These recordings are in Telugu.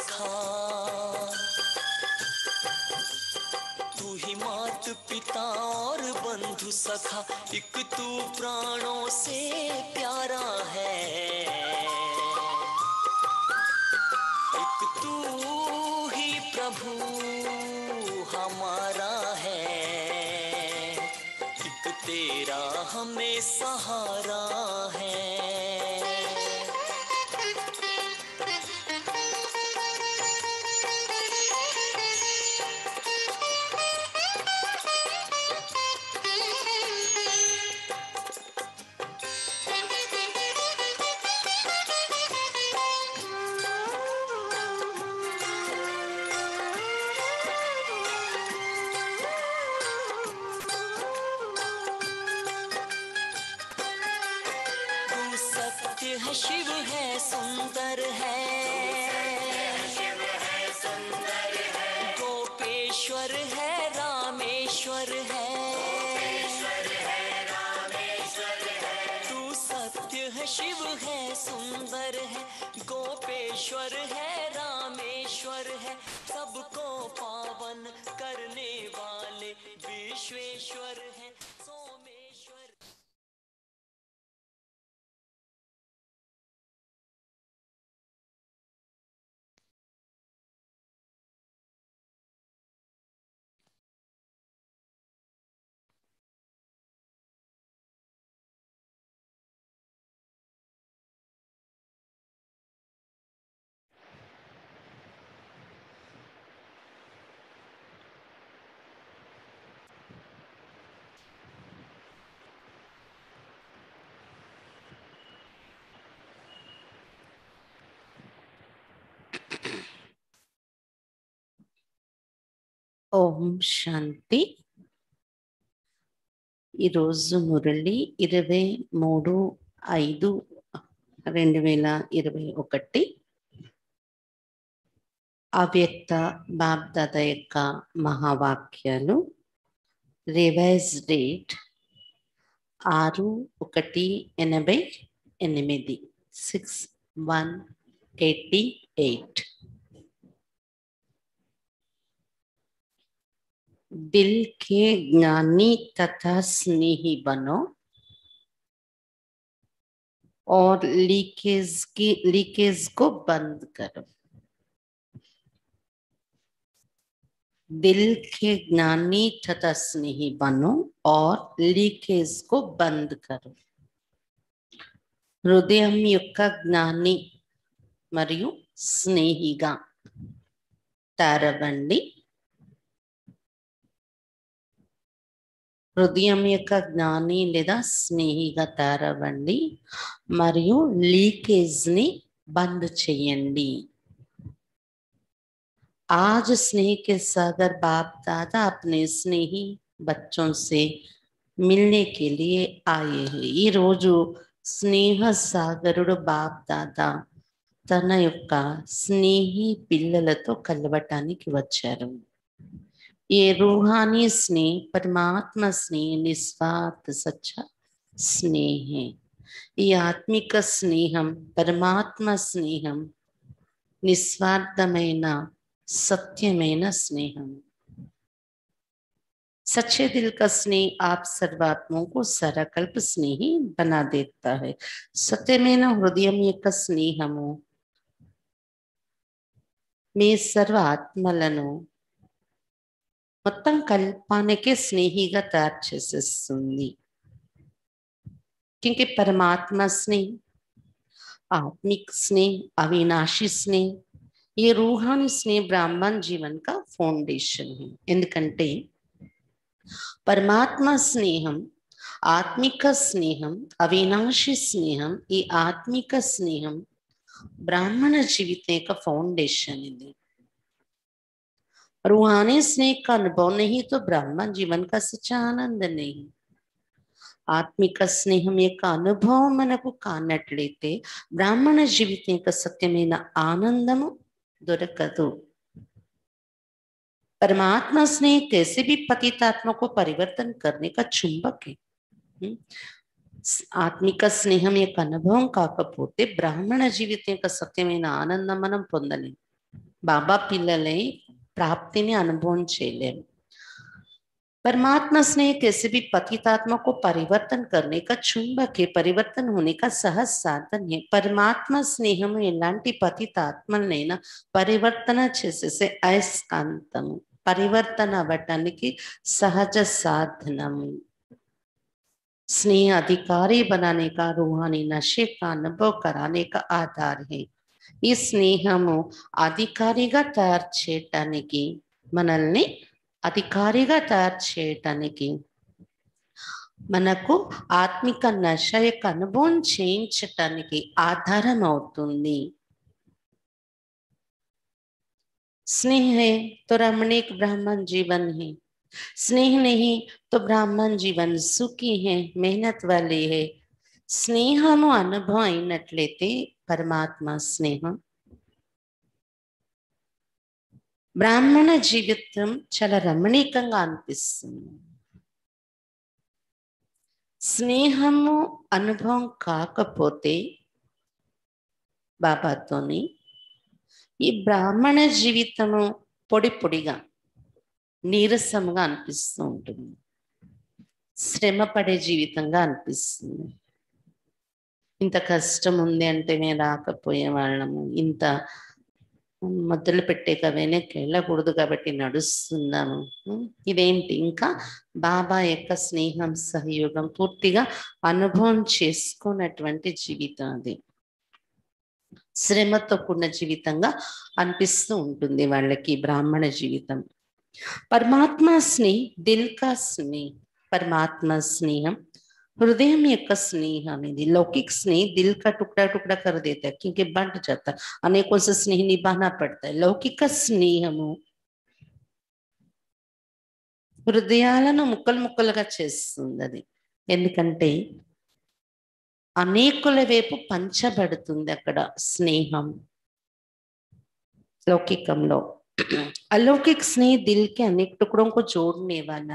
रखा तू ही मात पिता और बंधु सखा एक तू प्राणों से प्यारा है एक तू ही प्रभु हमारा है एक तेरा हमें सहारा ఓం శాంతి ఈరోజు మురళి ఇరవై మూడు ఐదు రెండు వేల ఇరవై ఒకటి అవ్యక్త బాబ్దాద యొక్క మహావాక్యాలు రివైజ్ డేట్ ఆరు ఒకటి ఎనభై ఎనిమిది సిక్స్ వన్ ఎయిటీ ఎయిట్ दिल के ज्ञानी तथा स्नेही बनो और लीकेज की लीकेज को बंद करो दिल के ज्ञानी तथा स्नेही बनो और लीकेज को बंद करो हृदय युक्त ज्ञानी మరియు స్నేహిగా తరవండి హృదయం యొక్క జ్ఞాని లేదా స్నేహిగా తయారవ్వండి మరియు లీకేజ్ని బంద్ చేయండి आज స్నేహి సాగర్ బాప్ बाप दादा స్నేహి स्नेही बच्चों से మిల్నే కెలి ఆయే ఈరోజు స్నేహ సాగరుడు బాప్ దాదా తన యొక్క స్నేహి పిల్లలతో కలవటానికి వచ్చారు ये रूहानी स्नेह परमात्मा स्नेह निस्वार्थ सच्चा स्नेह है ये आत्मिक स्नेह परमात्मा స్నేహం నిస్వార్థమైన సత్యమైన స్నేహం सच्चे दिल का स्नेह आप सर्वात्मों को सराकल्प स्नेही बना देता है सत्यमेन हृदय स्नेह స్నేహము सर्वात्मलनो మొత్తం కల్పానికే స్నేహిగా తయారు చేసేస్తుంది क्योंकि परमात्मा स्नेह आत्मिक स्नेह अविनाशी स्नेह ये रूहानी स्नेह ब्राह्मण जीवन का ఫౌండేషన్ है ఎందుకంటే పరమాత్మ స్నేహం ఆత్మిక స్నేహం అవినాశి స్నేహం ఈ ఆత్మిక స్నేహం బ్రాహ్మణ జీవితం యొక్క ఫౌండేషన్ ఇది रूहानी स्नेह का अनुभव नहीं तो ब्राह्मण जीवन का सच्चा आनंद नहीं आत्मिक स्नेह का अनुभव मन को कान ब्राह्मण जीवित सत्यम आनंद दुरकू परमात्मा स्नेह कैसे भी पतितात्मा को परिवर्तन करने का चुंबक है हम्म। आत्मिक स्नेह अनुभव काकते ब्राह्मण जीवित सत्यम आनंद मन पाबा पिल ప్రాప్తిని అనుభవం परमात्मा स्नेह कैसे भी पतितात्मा को परिवर्तन करने का चुंबक है परिवर्तन होने का सहज साधन है परमात्मा स्नेहम ఎలాంటి పతితాత్మలైనా से చేసేసే परिवर्तन పరివర్తన की सहज సాధనము स्नेह अधिकारी बनाने का रूहानी नशे का अनुभव कराने का आधार है ఈ స్నేహము అధికరిగతార్చేటనికి మనల్ని అధికారిగా తార్చేటనికి మనకు ఆత్మీక నశయక అనుభూం చెయించటనికి ఆధారం అవుతుంది స్నేహే త్రామణిక బ్రాహ్మణ జీవన హి స్నేహ నహి తో బ్రాహ్మణ జీవన సుఖీ హే మెహనత్ వాలే హే స్నేహము అనుభవన అంటేతే పరమాత్మ స్నేహం బ్రాహ్మణ జీవితం చాలా రమణీకంగా అనిపిస్తుంది స్నేహము అనుభవం కాకపోతే బాబాతోని ఈ బ్రాహ్మణ జీవితము పొడి పొడిగా నీరసంగా అనిపిస్తూ ఉంటుంది శ్రమపడే జీవితంగా అనిపిస్తుంది ఇంత కష్టం ఉంది అంటే రాకపోయే వాళ్ళము ఇంత మొదలు పెట్టే వెనక్కి వెళ్ళకూడదు కాబట్టి నడుస్తున్నాము ఇదేంటి ఇంకా బాబా యొక్క స్నేహం సహయోగం పూర్తిగా అనుభవం చేసుకున్నటువంటి జీవితం అది శ్రమతో కూడిన జీవితంగా అనిపిస్తూ ఉంటుంది వాళ్ళకి బ్రాహ్మణ జీవితం పరమాత్మ స్నేహ దిల్కా స్నేహ పరమాత్మ స్నేహం హృదయం యొక్క స్నేహం అనేది లౌకిక స్నేహి దిల్ క టుక్డా టుక్డా కర్ దేతా బంట బంట్ జాతా అనే కోసం స్నేహ నిబానా పడతాయి లౌకిక స్నేహము హృదయాలను ముక్కలు ముక్కలుగా చేస్తుంది అది ఎందుకంటే అనేకుల వైపు పంచబడుతుంది అక్కడ స్నేహం లౌకికంలో అలౌకిక స్నేహ దిల్కి అనేక టుక్డంకు చూడనే వాళ్ళ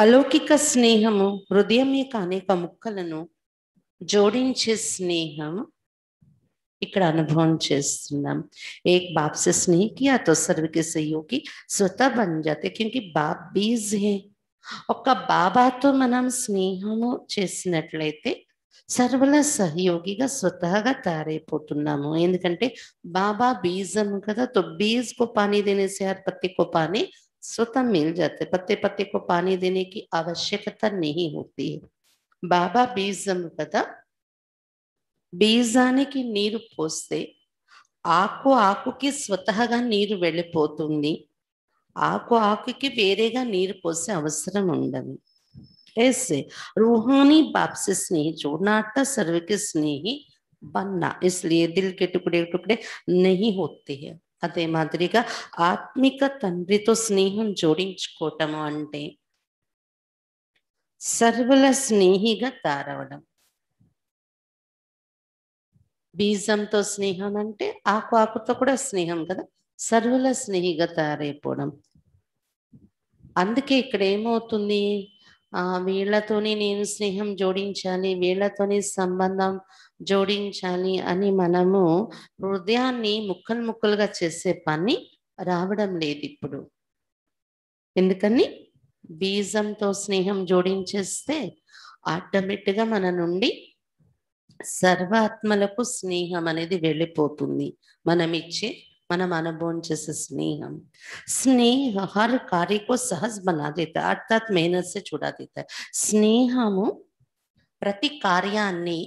అలోకిక స్నేహము హృదయమేక అనేక ముక్కలను జోడించి స్నేహం ఇక్కడ అనుభవం చేస్తున్నాం ఏక బాప్సస్ నేకియా తో సర్వకే సహయోగి స్వత భంజతే క్యుంకి బాప్ బీజ్ హే అబ్ క బాబా తో మనం స్నేహము చేసినట్లయితే సర్వల సహయోగిగా స్వతహ గతారే పొట్టునము ఎందుకంటే బాబా బీజం కదా తో బీజ్ పో pani దినేసేయార్ పత్తికో pani स्वतः मिल जाते पत्ते पत्ते को पानी देने की आवश्यकता नहीं होती है बाबा बीज कदा की नीर पोस्ते आको आको की स्वतः का नीर నీరు आको ఆకు की वेरेगा नीर पोसे अवसर ఉండదు ऐसे रूहानी बाप से स्नेह जोड़ना आटा सर्व के स्नेही बनना इसलिए दिल के टुकड़े टुकड़े नहीं होते हैं అదే మాదిరిగా ఆత్మిక తండ్రితో స్నేహం జోడించుకోవటము అంటే సర్వల స్నేహిగా తారవడం బీజంతో స్నేహం అంటే ఆకు ఆకుతో కూడా స్నేహం కదా సర్వల స్నేహిగా తయారైపోవడం అందుకే ఇక్కడ ఏమవుతుంది ఆ వీళ్ళతోనే నేను స్నేహం జోడించాలి వీళ్లతోనే సంబంధం జోడించాలి అని మనము హృదయాన్ని ముక్కలు ముక్కలుగా చేసే పని రావడం లేదు ఇప్పుడు ఎందుకని బీజంతో స్నేహం జోడించేస్తే ఆటోమేటిక్గా మన నుండి సర్వాత్మలకు స్నేహం అనేది వెళ్ళిపోతుంది మనం ఇచ్చే మనం అనుభవం చేసే స్నేహం స్నేహ హర్ కార్యకు को బనాదిత అర్థాత్ देता చూడాదిత స్నేహము ప్రతి కార్యాన్ని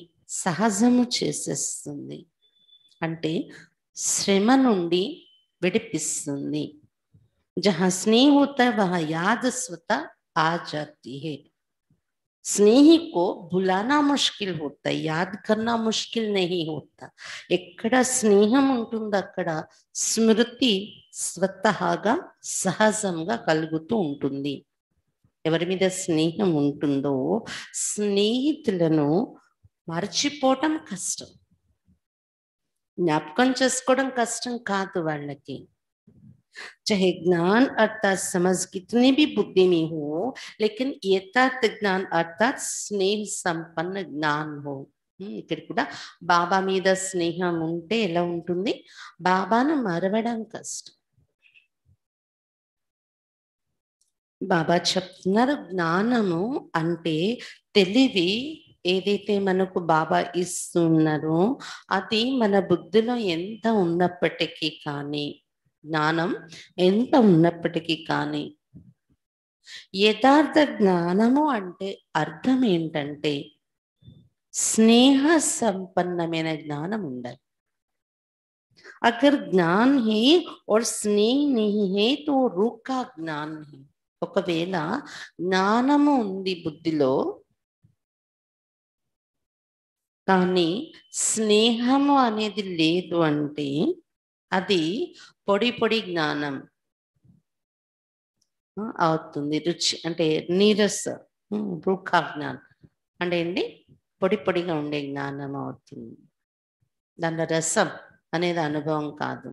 సహజము చేసేస్తుంది అంటే శ్రమ నుండి విడిపిస్తుంది జహ స్నేహత వహ స్వత ఆ జాతి హే స్నేహి को बुलाना मुश्किल होता है ఎక్కడ స్నేహం ఉంటుందో అక్కడ స్మృతి స్వతహాగా సహజంగా కలుగుతూ ఉంటుంది ఎవరి మీద స్నేహం ఉంటుందో స్నేహితులను మర్చిపోవటం కష్టం జ్ఞాపకం చేసుకోవడం కష్టం కాదు వాళ్ళకి चाहे జ్ఞాన్ అర్థాత్ సమజ్ कितनी भी बुद्धि में हो लेकिन यथार्थ ज्ञान अर्थात स्नेह संपन्न ज्ञान ఇక్కడ కూడా బాబా మీద స్నేహం ఉంటే ఎలా ఉంటుంది బాబాను మరవడం కష్టం బాబా చెప్తున్నారు జ్ఞానము అంటే తెలివి ఏదైతే మనకు బాబా ఇస్తున్నారో అది మన బుద్ధిలో ఎంత ఉన్నప్పటికీ కానీ జ్ఞానం ఎంత ఉన్నప్పటికీ కానీ యథార్థ జ్ఞానము అంటే అర్థం ఏంటంటే స్నేహ సంపన్నమైన జ్ఞానం ఉండాలి అగర్ జ్ఞాన్ హే और స్నేహి హే తో రూకా జ్ఞాన్ హే ఒకవేళ జ్ఞానము ఉంది బుద్ధిలో కానీ స్నేహము అనేది లేదు అంటే అది పొడి పొడి జ్ఞానం అవుతుంది రుచి అంటే నీరస్ వృక్ష జ్ఞానం అంటే ఏంటి పొడి పొడిగా ఉండే జ్ఞానం అవుతుంది దాంట్లో రసం అనేది అనుభవం కాదు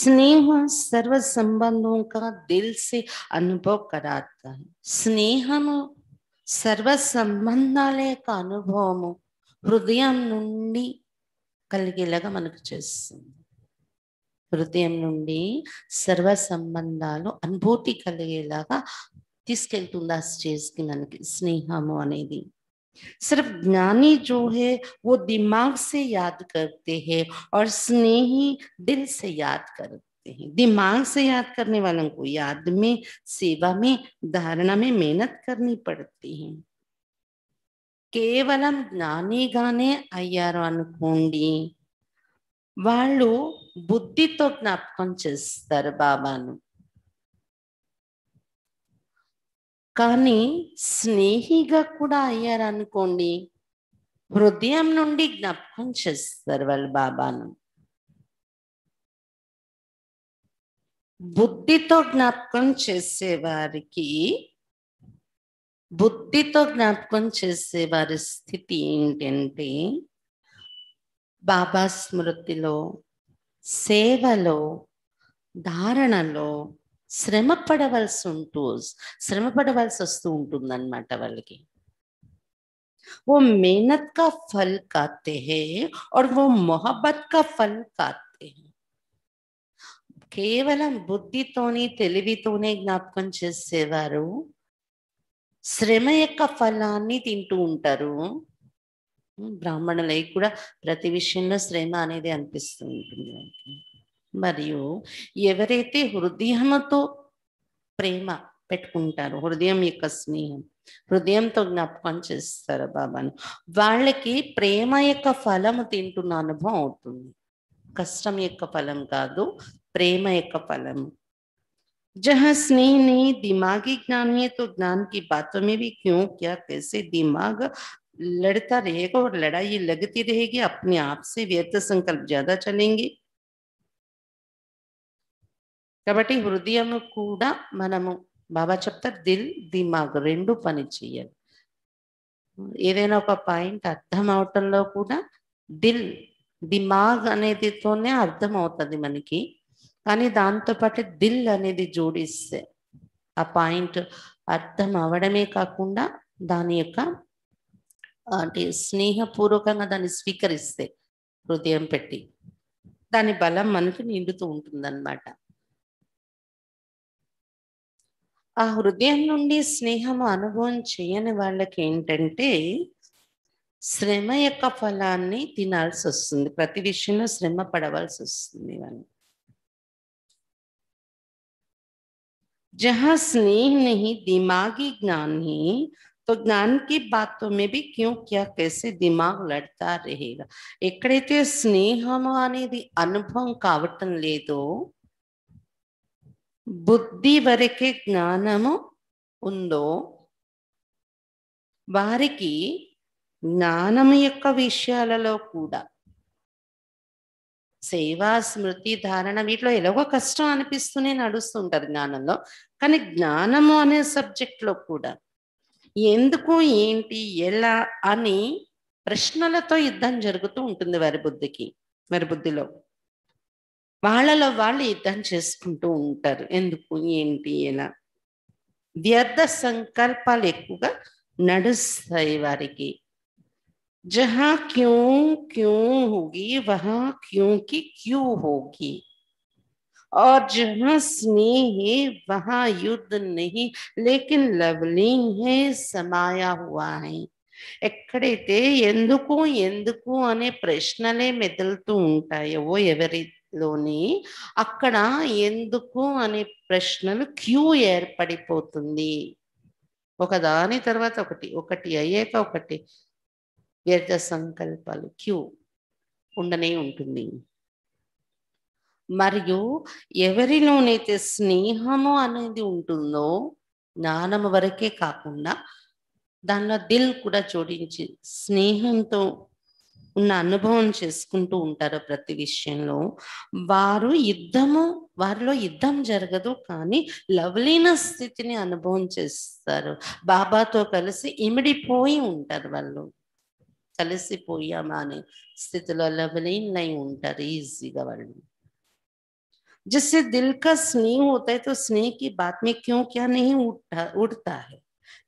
స్నేహ సర్వ संबंधों का दिल से अनुभव सर्व संबंध अभव हृदय कल मन हृदय ना सर्व संबंध अभूति कलगेला स्टेज की मन की स्नेहने सिर्फ ज्ञानी जो है वो दिमाग से याद करते हैं और स्नेही दिल से याद करते सकते हैं दिमाग से याद करने वालों को याद में सेवा में धारणा में मेहनत करनी पड़ती है కేవలం జ్ఞానిగానే అయ్యారు అనుకోండి వాళ్ళు బుద్ధితో జ్ఞాపకం చేస్తారు బాబాను కానీ స్నేహిగా కూడా అయ్యారు అనుకోండి హృదయం నుండి జ్ఞాపకం చేస్తారు వాళ్ళు బాబాను बुद्धि तो ज्ञापक वारी बुद्धि तो ज्ञापक स्थिति एटे बाबा स्मृति सारण श्रम पड़वल श्रम पड़वल वाल की वो मेहनत का फल खाते हैं और वो मोहब्बत का फल खाते కేవలం బుద్ధితోని తెలివితోనే జ్ఞాపకం చేసేవారు శ్రమ యొక్క ఫలాన్ని తింటూ ఉంటారు బ్రాహ్మణులకి కూడా ప్రతి విషయంలో శ్రమ అనేది అనిపిస్తూ ఉంటుంది మరియు ఎవరైతే హృదయముతో ప్రేమ పెట్టుకుంటారు హృదయం యొక్క స్నేహం హృదయంతో జ్ఞాపకం చేస్తారు బాబాను వాళ్ళకి ప్రేమ యొక్క ఫలము తింటున్న అనుభవం అవుతుంది కష్టం యొక్క ఫలం కాదు प्रेम एक फलम जहां स्नेह नहीं दिमागी ज्ञान है तो ज्ञान की बातों में भी क्यों क्या कैसे दिमाग लड़ता रहेगा और लड़ाई लगती रहेगी अपने आप से व्यर्थ संकल्प ज्यादा चलेंगे कबट्टी हृदय मन बाबा चपतर दिल दिमाग रेणू पनी चेय पाइंट अर्थम आवटों दिल दिमाग अने अर्थम हो मन की కానీ దాంతోపాటు దిల్ అనేది జోడిస్తే ఆ పాయింట్ అర్థం అవడమే కాకుండా దాని యొక్క అంటే స్నేహపూర్వకంగా దాన్ని స్వీకరిస్తే హృదయం పెట్టి దాని బలం మనకు నిండుతూ ఉంటుందన్నమాట ఆ హృదయం నుండి స్నేహము అనుభవం చేయని వాళ్ళకి ఏంటంటే శ్రమ యొక్క ఫలాన్ని తినాల్సి వస్తుంది ప్రతి విషయంలో శ్రమ పడవలసి వస్తుంది వాళ్ళు जहां स्नेह नहीं दिमागी ज्ञान ही तो ज्ञान की बातों में भी क्यों क्या कैसे दिमाग लड़ता रहेगा इकड़े तो स्नेह अनुभव कावटन ले दो बुद्धि वर के ज्ञान उारी ज्ञान या विषय సేవ స్మృతి ధారణ వీటిలో ఎలాగో కష్టం అనిపిస్తూనే నడుస్తుంటారు జ్ఞానంలో కానీ జ్ఞానము అనే సబ్జెక్ట్లో కూడా ఎందుకు ఏంటి ఎలా అని ప్రశ్నలతో యుద్ధం జరుగుతూ ఉంటుంది వారి బుద్ధికి వారి బుద్ధిలో వాళ్ళలో వాళ్ళు యుద్ధం చేసుకుంటూ ఉంటారు ఎందుకు ఏంటి ఎలా వ్యర్థ సంకల్పాలు ఎక్కువగా నడుస్తాయి వారికి जहां क्यों क्यों होगी वहां क्यों की क्यों होगी और जहां स्नेह है वहां युद्ध नहीं लेकिन लवलिंग है समाया हुआ है ఎక్కడైతే ఎందుకు ఎందుకు అనే ప్రశ్నలే మెదులుతూ ఉంటాయో ఎవరిలోని అక్కడ ఎందుకు అనే ప్రశ్నలు క్యూ ఏర్పడిపోతుంది ఒకదాని తర్వాత ఒకటి ఒకటి అయ్యాక ఒకటి వ్యర్థ సంకల్పాలు క్యూ ఉండనే ఉంటుంది మరియు ఎవరిలోనైతే స్నేహము అనేది ఉంటుందో జ్ఞానము వరకే కాకుండా దానిలో దిల్ కూడా జోడించి స్నేహంతో ఉన్న అనుభవం చేసుకుంటూ ఉంటారు ప్రతి విషయంలో వారు యుద్ధము వారిలో యుద్ధం జరగదు కానీ లవ్లీన స్థితిని అనుభవం చేస్తారు బాబాతో కలిసి ఇమిడిపోయి ఉంటారు వాళ్ళు Kalesipoyamane स्थित Layuntari is the government. जिससे दिल का स्नेह होता है तो स्नेह की बात में क्यों क्या नहीं उठा उठता है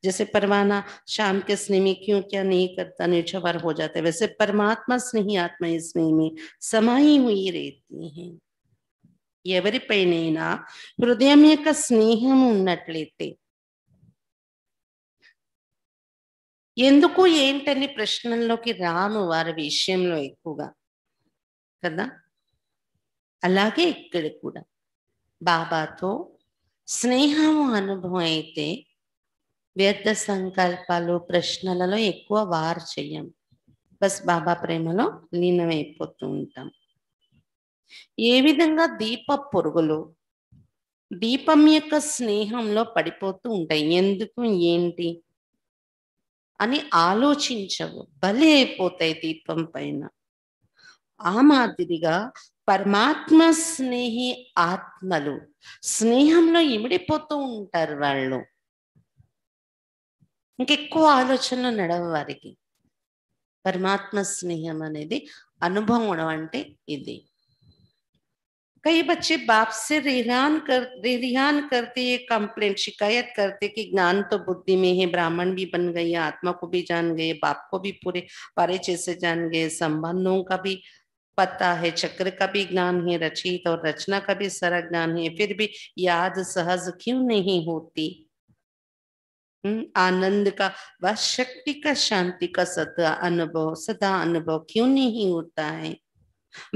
जैसे परवाना शाम के स्नेह में क्यों क्या नहीं करता निछवर हो जाता है वैसे परमात्मा स्नेह आत्मा स्नेह में समाई हुई रहती है ఎవరిపైనైనా హృదయం యొక్క స్నేహం ఉన్నట్లయితే ఎందుకు ఏంటని ప్రశ్నల్లోకి రాను వారి విషయంలో ఎక్కువగా కదా అలాగే ఇక్కడ కూడా బాబాతో స్నేహము అనుభవం అయితే వ్యర్థ సంకల్పాలు ప్రశ్నలలో ఎక్కువ వారు చెయ్యం బస్ బాబా ప్రేమలో లీనమైపోతూ ఉంటాం ఏ విధంగా దీప పొరుగులు దీపం యొక్క స్నేహంలో పడిపోతూ ఉంటాయి ఎందుకు ఏంటి అని ఆలోచించవు భలే అయిపోతాయి దీపం పైన ఆ మాదిరిగా పరమాత్మ స్నేహి ఆత్మలు స్నేహంలో ఇమిడిపోతూ ఉంటారు వాళ్ళు ఇంకెక్కువ ఆలోచనలు నడవ వారికి పరమాత్మ స్నేహం అనేది అనుభవం అంటే ఇది कई बच्चे बाप से रेहान कर रेहान करते ये कंप्लेंट शिकायत करते कि ज्ञान तो बुद्धि में है ब्राह्मण भी बन गए आत्मा को भी जान गए बाप को भी पूरे परिचय से जान गए संबंधों का भी पता है चक्र का भी ज्ञान है रचित और रचना का भी सारा ज्ञान है फिर भी याद सहज क्यों नहीं होती हम्म, आनंद का व शक्ति का शांति का सदा अनुभव सदा अनुभव क्यों नहीं होता है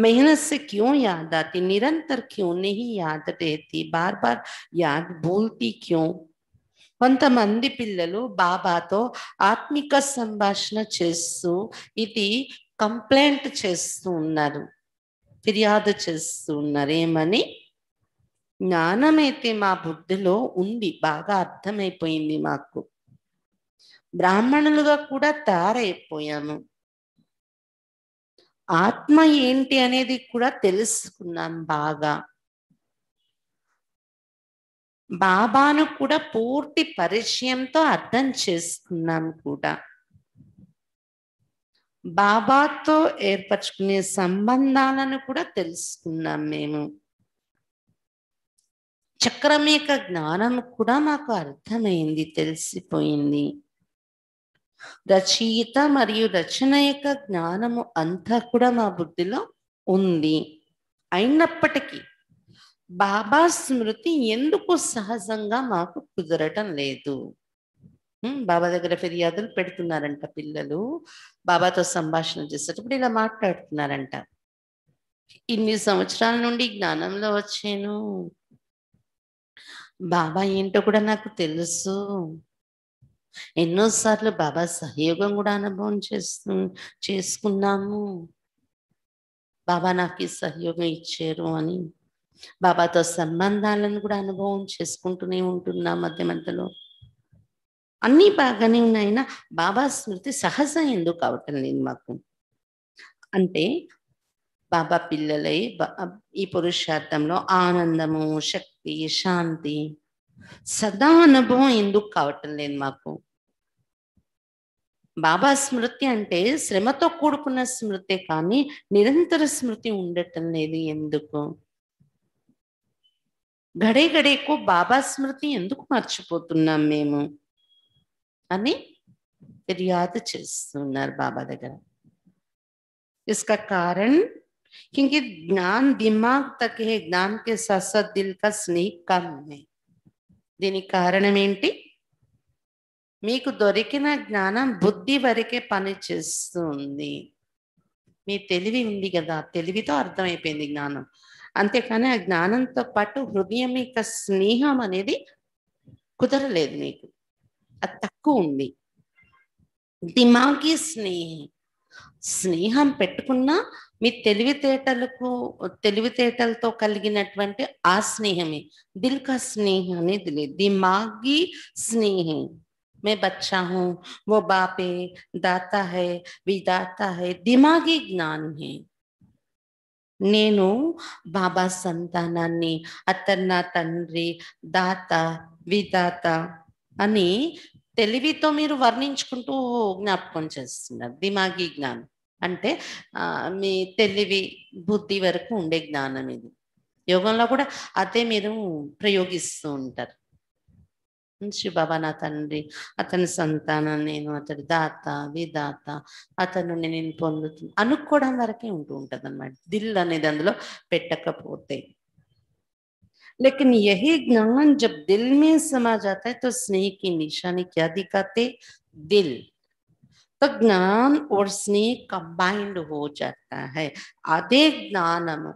मेहनत से क्यों याद आती निरंतर क्यों नहीं याद रहती బార్ బార్ యాద్ భూల్తి క్యూ కొంతమంది పిల్లలు బాబాతో ఆత్మిక సంభాషణ చేస్తూ ఇది కంప్లైంట్ చేస్తూ ఉన్నారు ఫిర్యాదు చేస్తూ ఉన్నారు ఏమని జ్ఞానమైతే మా బుద్ధిలో ఉంది బాగా అర్థమైపోయింది మాకు బ్రాహ్మణులుగా కూడా తయారైపోయాము ఆత్మ ఏంటి అనేది కూడా తెలుసుకున్నాం బాగా బాబాను కూడా పూర్తి పరిచయంతో అర్థం చేసుకున్నాం కూడా బాబాతో ఏర్పరచుకునే సంబంధాలను కూడా తెలుసుకున్నాం మేము చక్రమేక జ్ఞానం కూడా మాకు అర్థమైంది తెలిసిపోయింది రచయిత మరియు రచన యొక్క జ్ఞానము అంతా కూడా మా బుద్ధిలో ఉంది అయినప్పటికీ బాబా స్మృతి ఎందుకు సహజంగా మాకు కుదరటం లేదు బాబా దగ్గర ఫిర్యాదులు పెడుతున్నారంట పిల్లలు బాబాతో సంభాషణ చేసేటప్పుడు ఇలా మాట్లాడుతున్నారంట ఇన్ని సంవత్సరాల నుండి జ్ఞానంలో వచ్చాను బాబా ఏంటో కూడా నాకు తెలుసు ఎన్నోసార్లు బాబా సహయోగం కూడా అనుభవం చేస్తు చేసుకున్నాము బాబా నాకు ఈ సహయోగం ఇచ్చారు అని బాబాతో సంబంధాలను కూడా అనుభవం చేసుకుంటూనే ఉంటున్నా మధ్య మధ్యలో అన్నీ బాగానే ఉన్నాయినా బాబా స్మృతి సహజం ఎందుకు అవటం లేదు మాకు అంటే బాబా పిల్లలై ఈ పురుషార్థంలో ఆనందము శక్తి శాంతి సదా అనుభవం ఎందుకు కావటం లేదు మాకు బాబా స్మృతి అంటే శ్రమతో కూడుకున్న స్మృతే కానీ నిరంతర స్మృతి ఉండటం లేదు ఎందుకు గడే గడేకు బాబా స్మృతి ఎందుకు మర్చిపోతున్నాం మేము అని ఫిర్యాదు చేస్తున్నారు బాబా దగ్గర ఇసుక కారణ్ क्योंकि జ్ఞాన్ దిమాగ్ तक జ్ఞాన్ కే సస దిల్ కా స్నేహ का కారణం ఏంటి మీకు దొరికిన జ్ఞానం బుద్ధి వరకే పని చేస్తుంది మీ తెలివి ఉంది కదా తెలివితో అర్థమైపోయింది జ్ఞానం అంతేకాని ఆ జ్ఞానంతో పాటు హృదయం యొక్క స్నేహం అనేది కుదరలేదు మీకు అది తక్కువ ఉంది దిమాగి స్నేహం స్నేహం పెట్టుకున్నా మీ తెలివితేటలకు తెలివితేటలతో కలిగినటువంటి ఆ స్నేహమే దిల్ కా స్నేహం అనేది దిమాగి స్నేహం मैं बच्चा हूँ वो बाप है దాత హై విదాత హై దిమాగి జ్ఞాన్ హై నేను బాబా సంతానాన్ని అతన్న తండ్రి దాత విదాత అని తెలివితో మీరు వర్ణించుకుంటూ జ్ఞాపకం చేస్తున్నారు దిమాగి జ్ఞానం అంటే మీ తెలివి బుద్ధి వరకు ఉండే జ్ఞానం ఇది యోగంలో కూడా అదే మీరు ప్రయోగిస్తూ ఉంటారు మంచి బాబా నా తండ్రి అతని సంతానం నేను అతడి దాత విదాత అతను నేను పొందుతుంది అనుకోవడం వరకే ఉంటూ ఉంటది అనమాట దిల్ అనేది అందులో పెట్టకపోతే లేకన్ ఎహి జ్ఞానం జబ్ దిల్ में సమాజాత जाता है तो स्नेह की निशानी तो ज्ञान और स्नेह कंबाइंड हो जाता है हृदय జ్ఞానము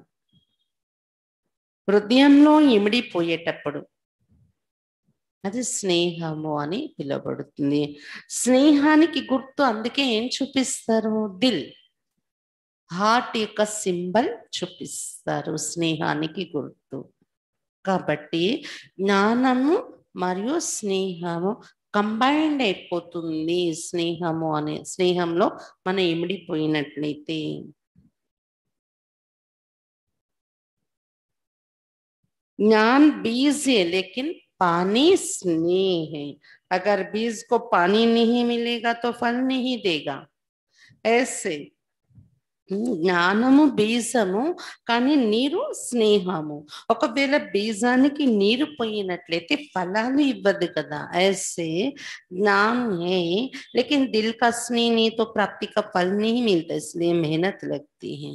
హృదయంలో पोटू అది స్నేహము అని పిలువబడుతుంది స్నేహానికి గుర్తు అందుకే ఏం చూపిస్తారు దిల్ హార్ట్ యొక్క సింబల్ చూపిస్తారు స్నేహానికి గుర్తు కాబట్టి జ్ఞానము మరియు స్నేహము కంబైండ్ అయిపోతుంది స్నేహము అనే స్నేహంలో మనం ఎమిడిపోయినట్లయితే జ్ఞాన్ బీజే లేకిన్ पानी स्नेह है अगर बीज को पानी नहीं मिलेगा तो फल नहीं देगा ऐसे జ్ఞానము బీజము का నీరు స్నేహము ఒకవేళ బీజానికి నీరు పోయినట్లయితే ఫలాలు ఇవ్వదు कदा ऐसे ज्ञान है लेकिन दिल का स्नेह नहीं तो प्राप्ति का फल नहीं मिलता इसलिए मेहनत लगती है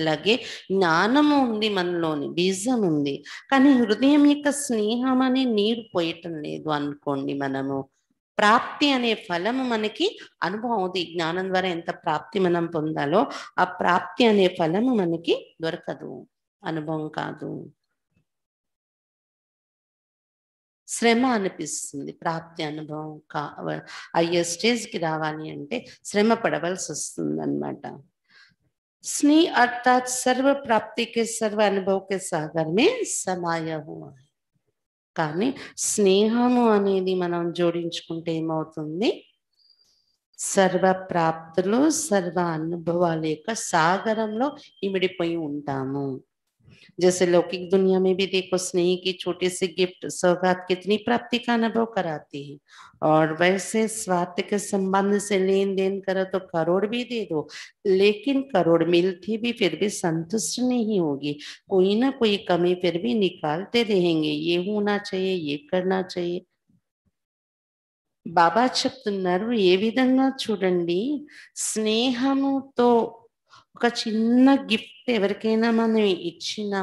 అట్లాగే జ్ఞానము ఉంది మనలోని బీజం ఉంది కానీ హృదయం యొక్క స్నేహం అనే నీరు పోయటం లేదు అనుకోండి మనము ప్రాప్తి అనే ఫలము మనకి అనుభవం అవుతుంది జ్ఞానం ద్వారా ఎంత ప్రాప్తి మనం పొందాలో ఆ ప్రాప్తి అనే ఫలము మనకి దొరకదు అనుభవం కాదు శ్రమ అనిపిస్తుంది ప్రాప్తి అనుభవం కా అయ్యే స్టేజ్కి రావాలి అంటే శ్రమ పడవలసి వస్తుంది అనమాట स्नेह अर्थात सर्व प्राप्ति के सर्व अनुभव के सागर में समाया हुआ है కానీ స్నేహము అనేది మనం జోడించుకుంటే ఏమవుతుంది సర్వ ప్రాప్తులు సర్వ అనుభవాల యొక్క సాగరంలో ఇమిడిపోయి ఉంటాము जैसे लौकिक दुनिया में भी देखो स्नेह की छोटे से गिफ्ट सौगात कितनी प्राप्ति का अनुभव कराती है और वैसे स्वार्थ के संबंध से लेन देन करो तो करोड़ भी दे दो लेकिन करोड़ मिलती भी फिर भी संतुष्ट नहीं होगी कोई ना कोई कमी फिर भी निकालते रहेंगे ये होना चाहिए ये करना चाहिए बाबा బాబా చెప్తున్నారు ఏ విధంగా చూడండి तो ఒక చిన్న గిఫ్ట్ ఎవరికైనా మనం ఇచ్చినా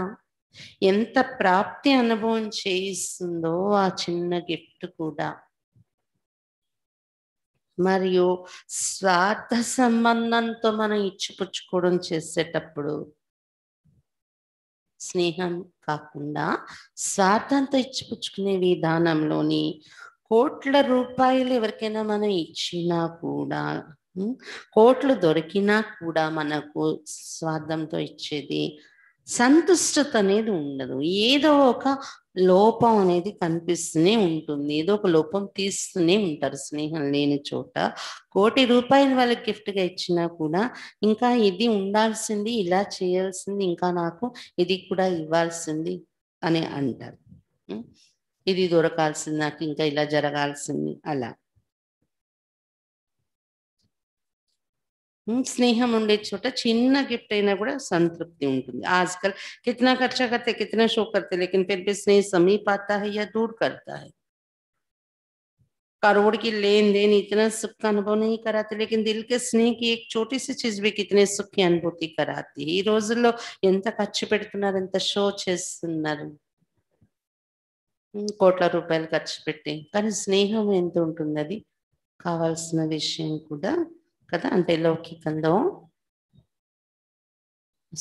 ఎంత ప్రాప్తి అనుభవం చేయిస్తుందో ఆ చిన్న గిఫ్ట్ కూడా మరియు స్వార్థ సంబంధంతో మనం ఇచ్చిపుచ్చుకోవడం చేసేటప్పుడు స్నేహం కాకుండా స్వార్థంతో ఇచ్చిపుచ్చుకునే విధానంలోని కోట్ల రూపాయలు ఎవరికైనా మనం ఇచ్చినా కూడా కోట్లు దొరికినా కూడా మనకు స్వార్థంతో ఇచ్చేది సంతుష్టత అనేది ఉండదు ఏదో ఒక లోపం అనేది కనిపిస్తూనే ఉంటుంది ఏదో ఒక లోపం తీస్తూనే ఉంటారు స్నేహం లేని చోట కోటి రూపాయలు వాళ్ళకి గిఫ్ట్గా ఇచ్చినా కూడా ఇంకా ఇది ఉండాల్సింది ఇలా చేయాల్సింది ఇంకా నాకు ఇది కూడా ఇవ్వాల్సింది అని అంటారు ఇది దొరకాల్సింది నాకు ఇంకా ఇలా జరగాల్సింది అలా స్నేహమండిటి చోట చిన్న గిఫ్ట్ అయినా కూడా సంతృప్తి ఉంటుంది ఆజ్కల్ ఎంత ఖర్చా చేస్తా ఎంత షో చేస్తా లేకన్ फिर बिजनेस సమీపత తాయ్ దూరం కర్తా హే కరోడ్ కి లేన్ దేన్ ఇతనా సుఖ అనుభోని కరతే లేకన్ dil కే స్నేహ కి ఏక్ చోటి సి చిజ్ మే కిత్నే సుఖ్య అనుభూతి కరాతే ఈ రోజ్ లో ఎంత కచ్చ పెడుతునారు ఎంత షో చేస్తునారు ఇన్ కోట్ల రూపాయిలు కచ్చ పెట్టి కానీ స్నేహం ఎంత ఉంటుందది కావాల్సిన విషయం కూడా కదా అంటే లౌకికంలో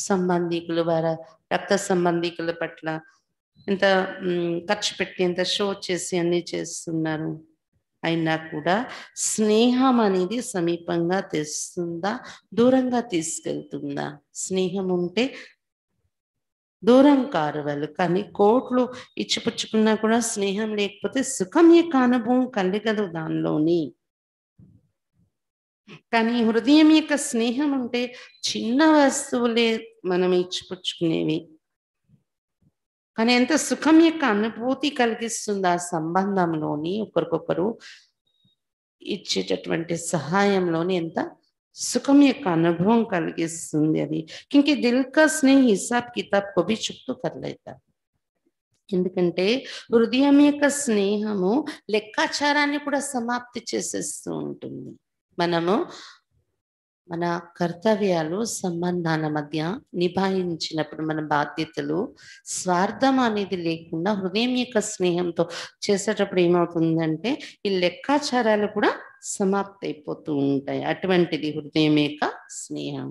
సంబంధికులు వారి రక్త సంబంధికుల పట్ల ఎంత ఖర్చు పెట్టి ఎంత షో చేసి అన్ని చేస్తున్నారు అయినా కూడా స్నేహం అనేది సమీపంగా తెస్తుందా దూరంగా తీసుకెళ్తుందా స్నేహం ఉంటే దూరం కారు వాళ్ళు కానీ కోట్లు ఇచ్చిపుచ్చుకున్నా కూడా స్నేహం లేకపోతే సుఖం యొక్క అనుభవం కలగదు దానిలోని కానీ హృదయం యొక్క స్నేహం ఉంటే చిన్న వస్తువులే మనం ఇచ్చిపుచ్చుకునేవి కానీ ఎంత సుఖం యొక్క అనుభూతి కలిగిస్తుంది ఆ సంబంధంలోని ఒకరికొకరు ఇచ్చేటటువంటి సహాయంలోని ఎంత సుఖం యొక్క అనుభవం కలిగిస్తుంది అది ఇంక దిల్ కా స్నేహ హిసాబ్ కితాబ్ కో చుట్టూ కర్లేదా ఎందుకంటే హృదయం యొక్క స్నేహము లెక్కాచారాన్ని కూడా సమాప్తి చేసేస్తూ ఉంటుంది మనము మన కర్తవ్యాలు సంబంధాల మధ్య నిభాయించినప్పుడు మన బాధ్యతలు స్వార్థం అనేది లేకుండా హృదయం యొక్క స్నేహంతో చేసేటప్పుడు ఏమవుతుందంటే ఈ లెక్కాచారాలు కూడా సమాప్తి అయిపోతూ ఉంటాయి అటువంటిది హృదయం యొక్క స్నేహం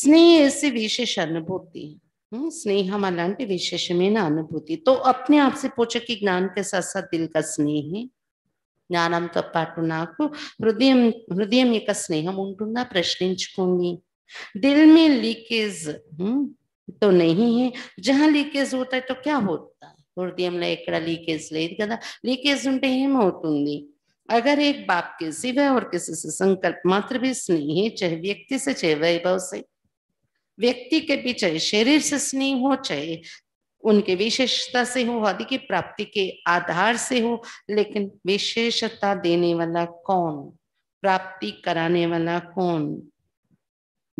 స్నేహేసి విశేష అనుభూతి స్నేహం అలాంటి విశేషమైన అనుభూతి తో अपने आप से पूछे कि ज्ञान స్నేహి జ్ఞానంతో तो నాకు हृदय హృదయం యొక్క స్నేహం ఉంటుందా ప్రశ్నించుకోండి దిల్ మే లీకేజ్ तो नहीं है जहां लीकेज होता है तो क्या होता है హృదయంలో ఎక్కడ లీకేజ్ లేదు కదా లీకేజ్ ఉంటే ఏమవుతుంది अगर एक बाप के सिवा और किसी से संकल्प मात्र भी स्नेह चाहे व्यक्ति से चाहे वैभव से व्यक्ति के भी चाहे शरीर से स्नेह हो चाहे उनके विशेषता से हो आदि हाँ, की प्राप्ति के आधार से हो लेकिन विशेषता देने वाला कौन प्राप्ति कराने वाला कौन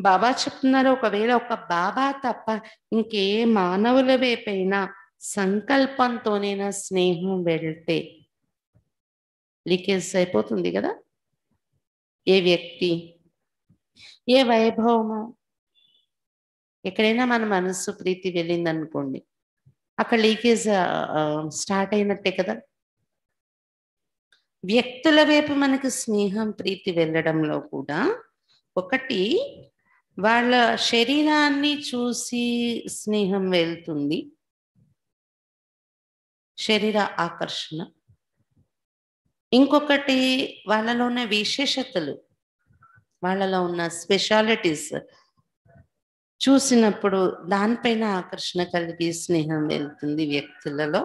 बाबा छपनारे बाबा तप इंके मानव वेपैना संकल्प तो स्नेह वेलते लीकेज कदा ये व्यक्ति ये वैभव एक्ना मन मन प्रीति वेली అక్కడ లీకేజ్ స్టార్ట్ అయినట్టే కదా వ్యక్తుల వైపు మనకు స్నేహం ప్రీతి వెళ్ళడంలో కూడా ఒకటి వాళ్ళ శరీరాన్ని చూసి స్నేహం వెళ్తుంది శరీర ఆకర్షణ ఇంకొకటి వాళ్ళలో ఉన్న విశేషతలు వాళ్ళలో ఉన్న స్పెషాలిటీస్ చూసినప్పుడు దానిపైన ఆకర్షణ కలిగి స్నేహం వెళ్తుంది వ్యక్తులలో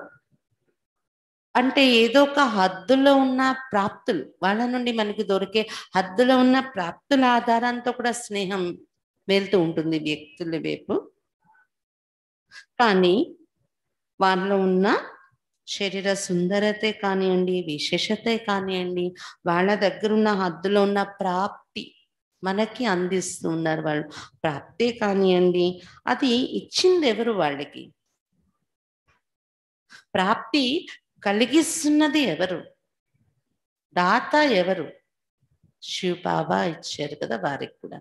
అంటే ఏదో ఒక హద్దులో ఉన్న ప్రాప్తులు వాళ్ళ నుండి మనకి దొరికే హద్దులో ఉన్న ప్రాప్తుల ఆధారంతో కూడా స్నేహం వెళ్తూ ఉంటుంది వ్యక్తుల వైపు కానీ వాళ్ళలో ఉన్న శరీర సుందరతే కానివ్వండి విశేషతే కానివ్వండి వాళ్ళ దగ్గర ఉన్న హద్దులో ఉన్న ప్రాప్తి మనకి అందిస్తూ ఉన్నారు వాళ్ళు ప్రాప్తే కానివ్వండి అది ఇచ్చింది ఎవరు వాళ్ళకి ప్రాప్తి కలిగిస్తున్నది ఎవరు దాత ఎవరు శివ బాబా ఇచ్చారు కదా వారికి కూడా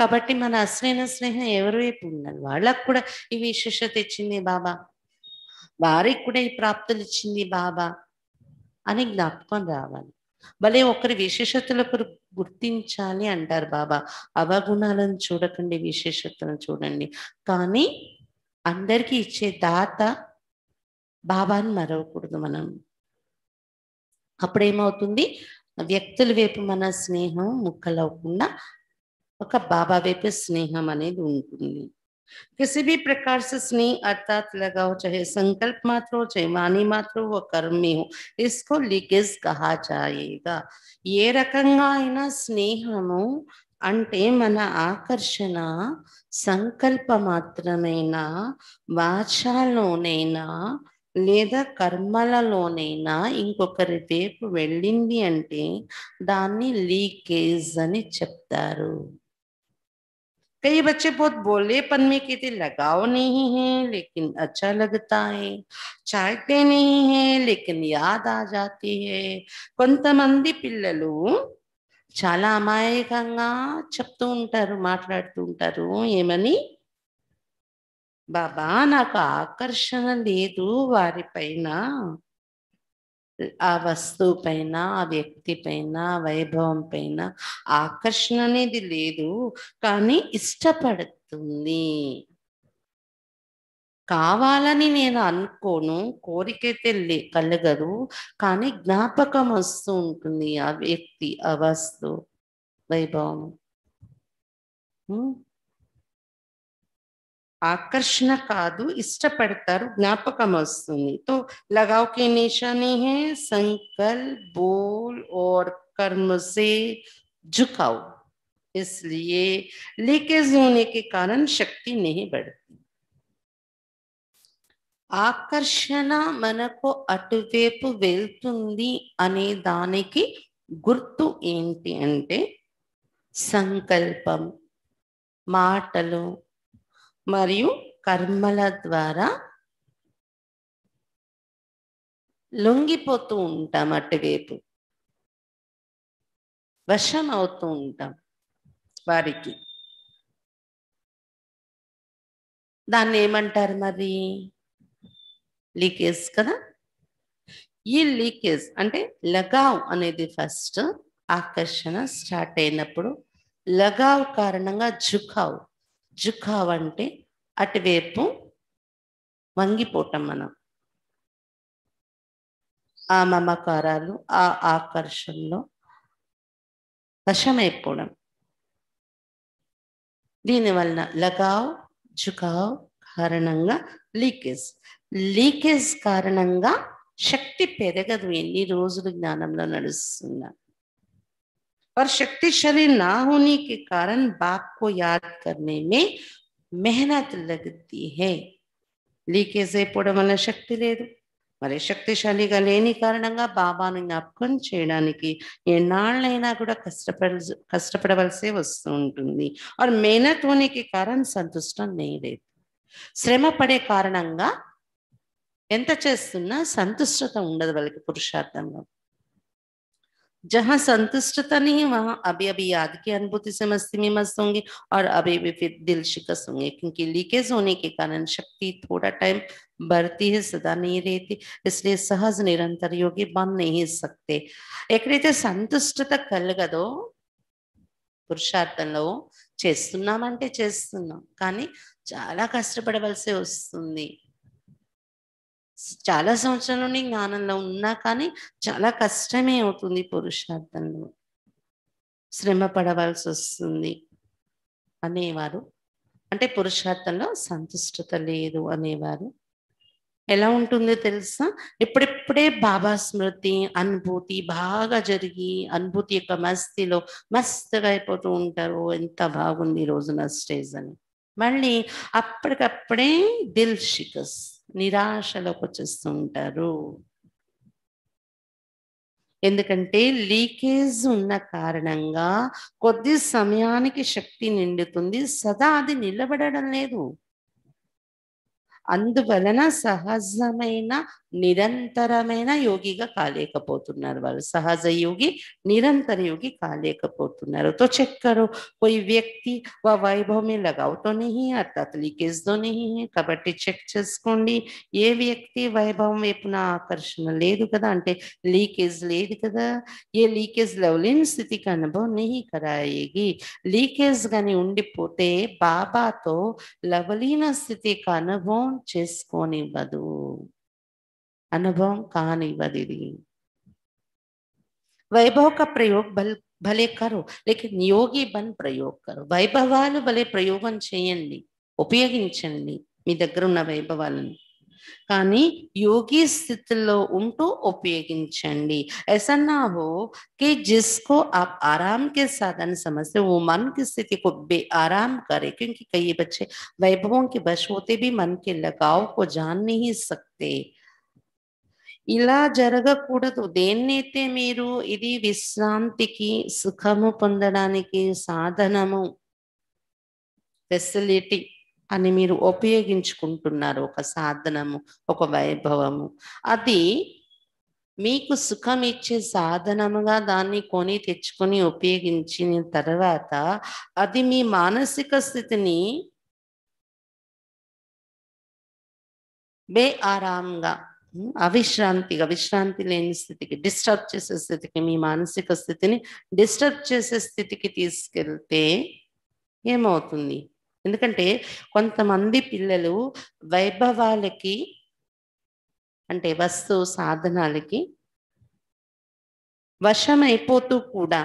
కాబట్టి మన అశ్లీన స్నేహం ఎవరు వైపు ఉన్నారు వాళ్ళకు కూడా ఈ విశేషత ఇచ్చింది బాబా వారికి కూడా ఈ ప్రాప్తులు ఇచ్చింది బాబా అని జ్ఞాపకం రావాలి భలే ఒకరి విశేషతలకు గుర్తించాలి అంటారు బాబా అవగుణాలను చూడకండి విశేషతలను చూడండి కానీ అందరికీ ఇచ్చే దాత బాబాని మరవకూడదు మనం అప్పుడేమవుతుంది వ్యక్తుల వైపు మన స్నేహం ముక్కలవకుండా ఒక బాబా వైపు స్నేహం అనేది ఉంటుంది किसी भी प्रकार से स्नेह अर्थात लगाव चाहे संकल्प मात्र हो चाहे वाणी मात्र हो कर्म में हो इसको लीकेज कहा जाएगा ఏ రకంగా అయినా స్నేహము అంటే మన ఆకర్షణ సంకల్ప మాత్రమైనా భాషలోనైనా లేదా కర్మలలోనైనా ఇంకొకరి వైపు వెళ్ళింది అంటే దాన్ని లీకేజ్ అని చెప్తారు कई बच्चे बहुत बोले पन में कहते लगाव नहीं है लेकिन अच्छा लगता है चाहते नहीं है लेकिन याद आ जाती है को मंदिर पिलू चला अमायक चुप्त उठर एमनी बाबा नाक आकर्षण लेना ఆ వస్తువు పైన ఆ వ్యక్తి పైన వైభవం పైన ఆకర్షణ అనేది లేదు కానీ ఇష్టపడుతుంది కావాలని నేను అనుకోను కోరికైతే లే కలగదు కానీ జ్ఞాపకం వస్తూ ఉంటుంది ఆ వ్యక్తి ఆ వస్తువు వైభవం आकर्षण కాదు ఇష్టపడతారు జ్ఞాపకం వస్తుంది తో लगाव కనేషని హే సంకల్ బోల్ ఓర్ కర్మసే జుకౌ ఇస్లియే లేకే జునే కే కారణ శక్తి నిహి బడ్తి ఆకర్షణ మనకు అటువేపు వెల్తుంది అనే దానికి గుర్తు ఏంటి అంటే సంకల్పం మాటలు మరియు కర్మల ద్వారా లొంగిపోతూ ఉంటాం అటువైపు వశం అవుతూ ఉంటాం వారికి దాన్ని ఏమంటారు మరి లీకేజ్ కదా ఈ లీకేజ్ అంటే లగావ్ అనేది ఫస్ట్ ఆకర్షణ స్టార్ట్ అయినప్పుడు లగావ్ కారణంగా జుకావ్ జుఖావంటే అటువైపు వంగిపోవటం మనం ఆ మమకారాలు ఆ ఆకర్షణలో వశమైపోవడం దీనివలన లగావ్ జుకావ్ కారణంగా లీకేజ్ లీకేజ్ కారణంగా శక్తి పెరగదు ఎన్ని రోజులు జ్ఞానంలో నడుస్తున్నా पर शक्तिशाली ना होने के कारण बाप को याद करने में मेहनत लगती है లీకే సేపడం వల్ల శక్తి లేదు మరి శక్తిశాలిగా లేని కారణంగా బాబాను జ్ఞాపకం చేయడానికి ఎన్నాళ్ళైనా కూడా కష్టపడ కష్టపడవలసి వస్తూ ఉంటుంది ఆర్ మేనత్ ఉనికి కారణం సంతుష్టం లేదు శ్రమ పడే కారణంగా ఎంత చేస్తున్నా సంతుష్టత ఉండదు వాళ్ళకి పురుషార్థంలో जहाँ संतुष्टता नहीं है वहां अभी अभी याद की अनुभूति से मस्ती में मस्त होंगे और अभी भी फिर दिल शिकस होंगे क्योंकि लीकेज होने के कारण शक्ति थोड़ा टाइम बढ़ती है सदा नहीं रहती इसलिए सहज निरंतर योगी बन नहीं सकते एक रीते संतुष्टता कलगदो పురుషార్థంలో చేస్తున్నామంటే చేస్తున్నాం కానీ చాలా కష్టపడవలసి వస్తుంది చాలా సంవత్సరాల నుండి జ్ఞానంలో ఉన్నా కానీ చాలా కష్టమే అవుతుంది పురుషార్థంలో శ్రమ పడవలసి వస్తుంది అనేవారు అంటే పురుషార్థంలో సంతుష్టత లేదు అనేవారు ఎలా ఉంటుందో తెలుసా ఇప్పుడిప్పుడే బాబా స్మృతి అనుభూతి బాగా జరిగి అనుభూతి యొక్క మస్తిలో మస్తుగా అయిపోతూ ఉంటారు ఎంత బాగుంది ఈ రోజున స్టేజ్ అని మళ్ళీ అప్పటికప్పుడే దిల్ షికస్ నిరాశలోకి వచ్చేస్తూ ఉంటారు ఎందుకంటే లీకేజ్ ఉన్న కారణంగా కొద్ది సమయానికి శక్తి నిండుతుంది సదా అది నిలబడడం లేదు అందువలన సహజమైన నిరంతరమైన యోగిగా కాలేకపోతున్నారు వాళ్ళు సహజ యోగి నిరంతర యోగి కాలేకపోతున్నారు తో చెక్కరు चेक వ్యక్తి कोई व्यक्ति व वैभव నీ लगाव లీకేజ్ తో है కాబట్టి చెక్ చేసుకోండి ఏ వ్యక్తి వైభవం వైపున ఆకర్షణ లేదు కదా అంటే లీకేజ్ లేదు కదా ఏ లీకేజ్ లేవలేని స్థితికి అనుభవం నీ కరాయేగి లీకేజ్ కానీ ఉండిపోతే బాబాతో లవలీన స్థితికి అనుభవం చేసుకోనివ్వదు अनुभव कान दीदी वैभव का प्रयोग भल भले करो लेकिन योगी बन प्रयोग करो वैभवा भले प्रयोग चयी उपयोगी మీ దగ్గర ఉన్న వైభవాలను కానీ యోగి ऐसा ना हो कि जिसको आप आराम के साधन समझते वो मन की स्थिति को बे आराम करे क्योंकि कई बच्चे वैभवों के बश होते भी मन के लगाव को जान नहीं सकते ఇలా జరగకూడదు దేన్నైతే మీరు ఇది విశ్రాంతికి సుఖము పొందడానికి సాధనము ఫెసిలిటీ అని మీరు ఉపయోగించుకుంటున్నారు ఒక సాధనము ఒక వైభవము అది మీకు సుఖం ఇచ్చే సాధనముగా దాన్ని కొని తెచ్చుకొని ఉపయోగించిన తర్వాత అది మీ మానసిక స్థితిని బే ఆరాంగా అవిశ్రాంతిగా విశ్రాంతి లేని స్థితికి డిస్టర్బ్ చేసే స్థితికి మీ మానసిక స్థితిని డిస్టర్బ్ చేసే స్థితికి తీసుకెళ్తే ఏమవుతుంది ఎందుకంటే కొంతమంది పిల్లలు వైభవాలకి అంటే వస్తు సాధనాలకి అయిపోతూ కూడా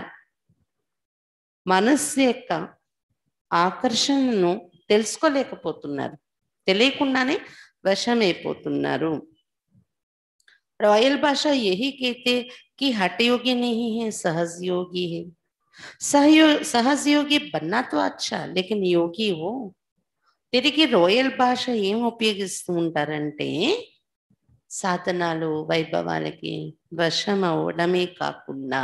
మనస్సు యొక్క ఆకర్షణను తెలుసుకోలేకపోతున్నారు తెలియకుండానే వశమైపోతున్నారు रॉयल भाषा यही कहते कि हटयोगी नहीं है सहज योगी है सहयोग सहज योगी बनना तो अच्छा लेकिन योगी हो తిరిగి రోయల్ భాష ఏం ఉపయోగిస్తూ ఉంటారంటే సాధనాలు వైభవాలకి వశం అవడమే కాకుండా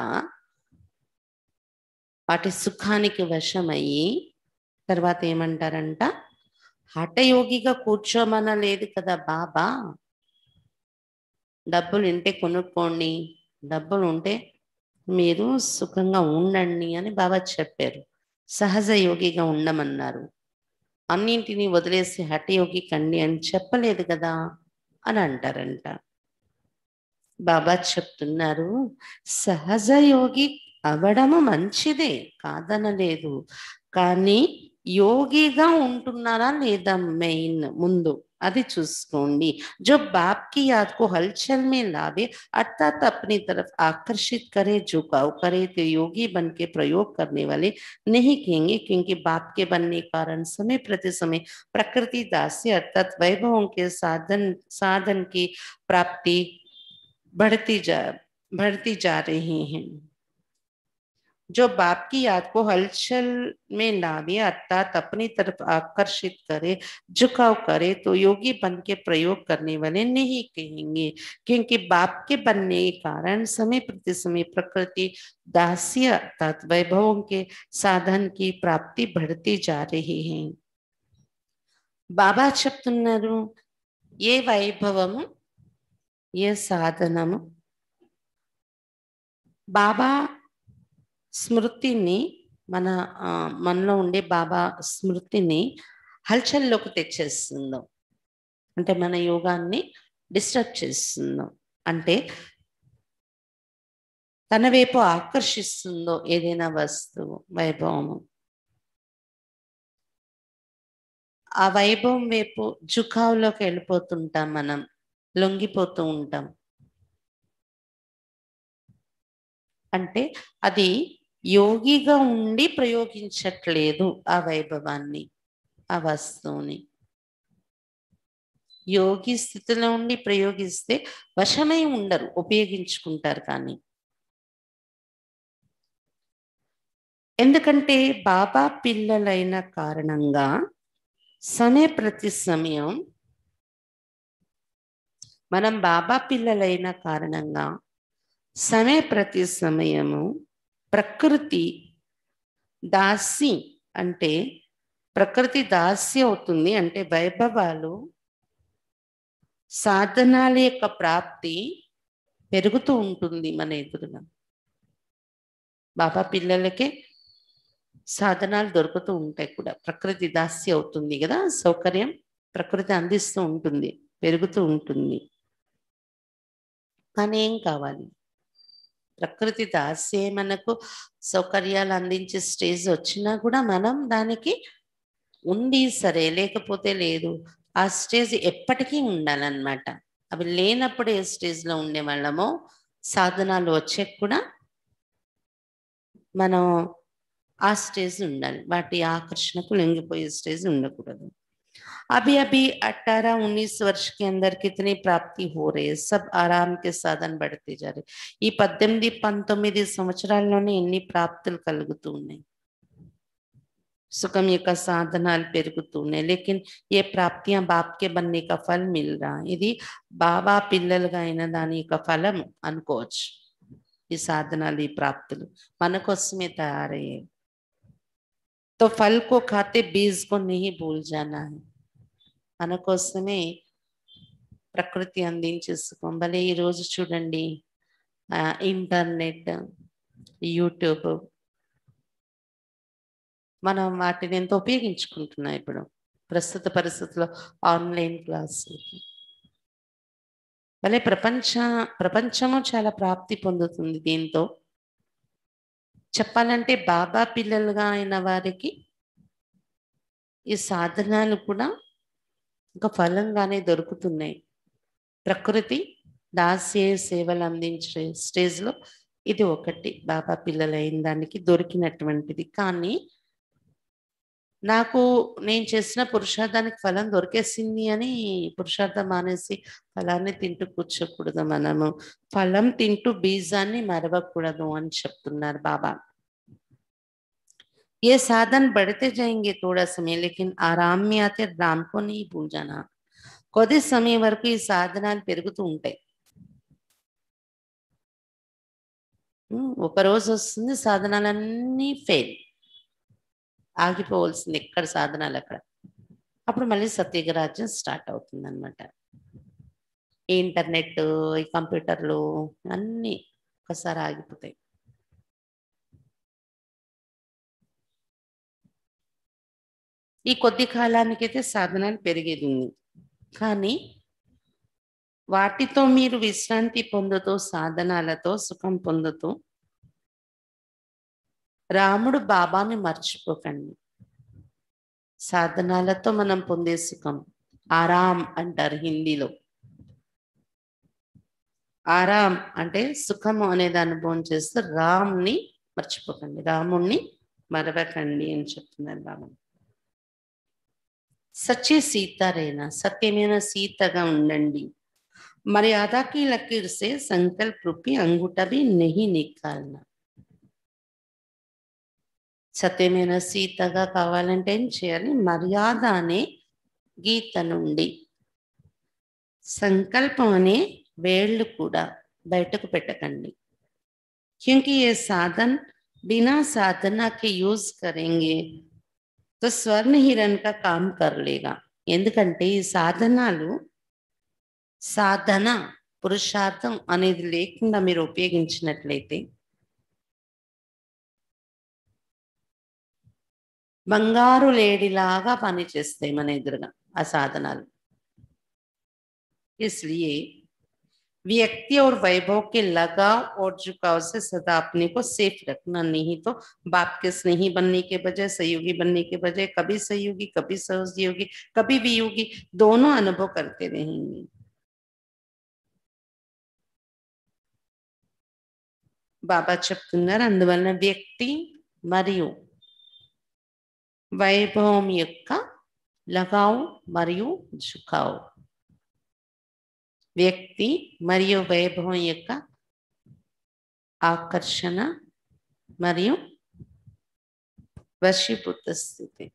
వాటి సుఖానికి వశమయ్యి తర్వాత ఏమంటారంట హఠయోగిగా కూర్చోమనలేదు కదా బాబా డబ్బులు ఉంటే కొనుక్కోండి డబ్బులు ఉంటే మీరు సుఖంగా ఉండండి అని బాబా చెప్పారు సహజ యోగిగా ఉండమన్నారు అన్నింటినీ వదిలేసి హఠయోగి కండి అని చెప్పలేదు కదా అని అంటారంట బాబా చెప్తున్నారు సహజ యోగి అవడము మంచిదే కాదనలేదు కానీ యోగిగా ఉంటున్నారా లేదా మెయిన్ ముందు अभी చూసుకోండి जो बाप की याद को हलचल में लावे अर्थात अपनी तरफ आकर्षित करे झुकाव करे तो योगी बन के प्रयोग करने वाले नहीं कहेंगे क्योंकि बाप के बनने कारण समय प्रति समय प्रकृति दास्य अर्थात वैभवों के साधन साधन की प्राप्ति बढ़ती जा बढ़ती जा रही है जो बाप की याद को हलचल में लावे अर्थात अपनी तरफ आकर्षित करे झुकाव करे तो योगी बन के प्रयोग करने वाले नहीं कहेंगे क्योंकि बाप के बनने के कारण समय प्रति समय प्रकृति दास्य अर्थात वैभवों के साधन की प्राप्ति बढ़ती जा रही है बाबा చెప్తున్నారు ये वैभव ये साधनम बाबा స్మృతిని మన మనలో ఉండే బాబా స్మృతిని హల్చల్లోకి తెచ్చేస్తుందో అంటే మన యోగాన్ని డిస్టర్బ్ చేస్తుందో అంటే తన వైపు ఆకర్షిస్తుందో ఏదైనా వస్తువు వైభవము ఆ వైభవం వైపు జుకావులోకి వెళ్ళిపోతుంటాం మనం లొంగిపోతూ ఉంటాం అంటే అది యోగిగా ఉండి ప్రయోగించట్లేదు ఆ వైభవాన్ని ఆ వస్తువుని యోగి స్థితిలో ఉండి ప్రయోగిస్తే వశమై ఉండరు ఉపయోగించుకుంటారు కానీ ఎందుకంటే బాబా పిల్లలైన కారణంగా సమయ ప్రతి సమయం మనం బాబా పిల్లలైన కారణంగా సమయ ప్రతి సమయము ప్రకృతి దాసి అంటే ప్రకృతి దాస్య అవుతుంది అంటే వైభవాలు సాధనాల యొక్క ప్రాప్తి పెరుగుతూ ఉంటుంది మన ఎదురున బాబా పిల్లలకే సాధనాలు దొరుకుతూ ఉంటాయి కూడా ప్రకృతి దాస్య అవుతుంది కదా సౌకర్యం ప్రకృతి అందిస్తూ ఉంటుంది పెరుగుతూ ఉంటుంది కానీ ఏం కావాలి ప్రకృతి దాస్యే మనకు సౌకర్యాలు అందించే స్టేజ్ వచ్చినా కూడా మనం దానికి ఉండి సరే లేకపోతే లేదు ఆ స్టేజ్ ఎప్పటికీ ఉండాలన్నమాట అవి లేనప్పుడు ఏ స్టేజ్లో ఉండే వాళ్ళమో సాధనాలు వచ్చే కూడా మనం ఆ స్టేజ్ ఉండాలి వాటి ఆకర్షణకు లొంగిపోయే స్టేజ్ ఉండకూడదు अभी अभी 18 19 वर्ष के अंदर कितनी प्राप्ति हो रही सब आराम के साधन बढ़ते जा रहे ये 18 19 సంవత్సరాల్లోనే ఎన్ని ప్రాప్తులు కలుగుతూ ఉన్నాయి సుఖమేక సాధనలు పెరుగుతూనే లేకన్ ఏ ప్రాప్త్య బాప్ కే બનనే క ఫల మిల్ రా ఇది బావా పిల్లల గైనదాని క ఫలం అనుకోజ్ ఈ సాధనాలి ప్రాప్తులు మనకోసమే తయారే तो फल को खाते बीज को नहीं भूल जाना है మన కోసమే ప్రకృతి అందించేసుకోం భలే ఈరోజు చూడండి ఇంటర్నెట్ యూట్యూబ్ మనం వాటిని ఎంతో ఉపయోగించుకుంటున్నాం ఇప్పుడు ప్రస్తుత పరిస్థితుల్లో ఆన్లైన్ క్లాసులు భలే ప్రపంచ ప్రపంచము చాలా ప్రాప్తి పొందుతుంది దీంతో చెప్పాలంటే బాబా పిల్లలుగా అయిన వారికి ఈ సాధనాలు కూడా ఒక ఫలంగానే దొరుకుతున్నాయి ప్రకృతి దాస్య సేవలు అందించే స్టేజ్లో ఇది ఒకటి బాబా పిల్లలైన దానికి దొరికినటువంటిది కానీ నాకు నేను చేసిన పురుషార్థానికి ఫలం దొరికేసింది అని పురుషార్థం మానేసి ఫలాన్ని తింటూ కూర్చోకూడదు మనము ఫలం తింటూ బీజాన్ని మరవకూడదు అని చెప్తున్నారు బాబా ఏ సాధన బడితే जाएंगे తోడా సమయం లేకన్ ఆ రామ్యాతే आते పూజన కొద్ది సమయం వరకు ఈ సాధనాలు పెరుగుతూ ఉంటాయి ఒక రోజు వస్తుంది సాధనాలన్నీ ఫెయిల్ ఆగిపోవలసింది ఎక్కడ సాధనాలు అక్కడ అప్పుడు మళ్ళీ సత్యుగరాజ్యం స్టార్ట్ అవుతుంది అనమాట ఈ ఇంటర్నెట్ ఈ కంప్యూటర్లు అన్నీ ఒకసారి ఆగిపోతాయి ఈ కొద్ది కాలానికైతే సాధనాలు పెరిగేది కానీ వాటితో మీరు విశ్రాంతి పొందుతూ సాధనాలతో సుఖం పొందుతూ రాముడు బాబాని మర్చిపోకండి సాధనాలతో మనం పొందే సుఖం ఆరాం అంటారు హిందీలో ఆరాం అంటే సుఖము అనేది అనుభవం చేస్తే రామ్ని మర్చిపోకండి రాముణ్ణి మరవకండి అని చెప్తున్నారు బాబా సచ్చి సీతారేనా సత్యమైన సీతగా ఉండండి మర్యాదకి లకీర్సే సంకల్పృపి అంగుటవి నెహి నికాలనా సత్యమైన సీతగా కావాలంటే ఏం చేయాలి మర్యాద అనే గీత నుండి సంకల్పం అనే వేళ్ళు కూడా బయటకు పెట్టకండి క్యూకి ఏ సాధన బినా సాధనకి యూజ్ यूज స్వర్ణ హిరణ్ కా కామ్ కర్లేగా ఎందుకంటే ఈ సాధనాలు సాధన పురుషార్థం అనేది లేకుండా మీరు ఉపయోగించినట్లయితే बंगार లేడిలాగా పనిచేస్తాయి మన ఎదురుగా ఆ సాధనాలు इसलिए व्यक्ति और वैभव के लगाव और झुकाव से सदा अपने को सेफ रखना नहीं तो बाप के स्नेही बनने के बजाय सहयोगी बनने के बजाय कभी सहयोगी कभी सहयोगी कभी वियोगी दोनों अनुभव करते रहेंगे बाबा చెప్తున్నారు అందువలన व्यक्ति मरियो వైభవం యొక్క లగావ్ మరియు జుకావ్ వ్యక్తి మరియు వైభవం యొక్క ఆకర్షణ మరియు వశీభూత స్థితి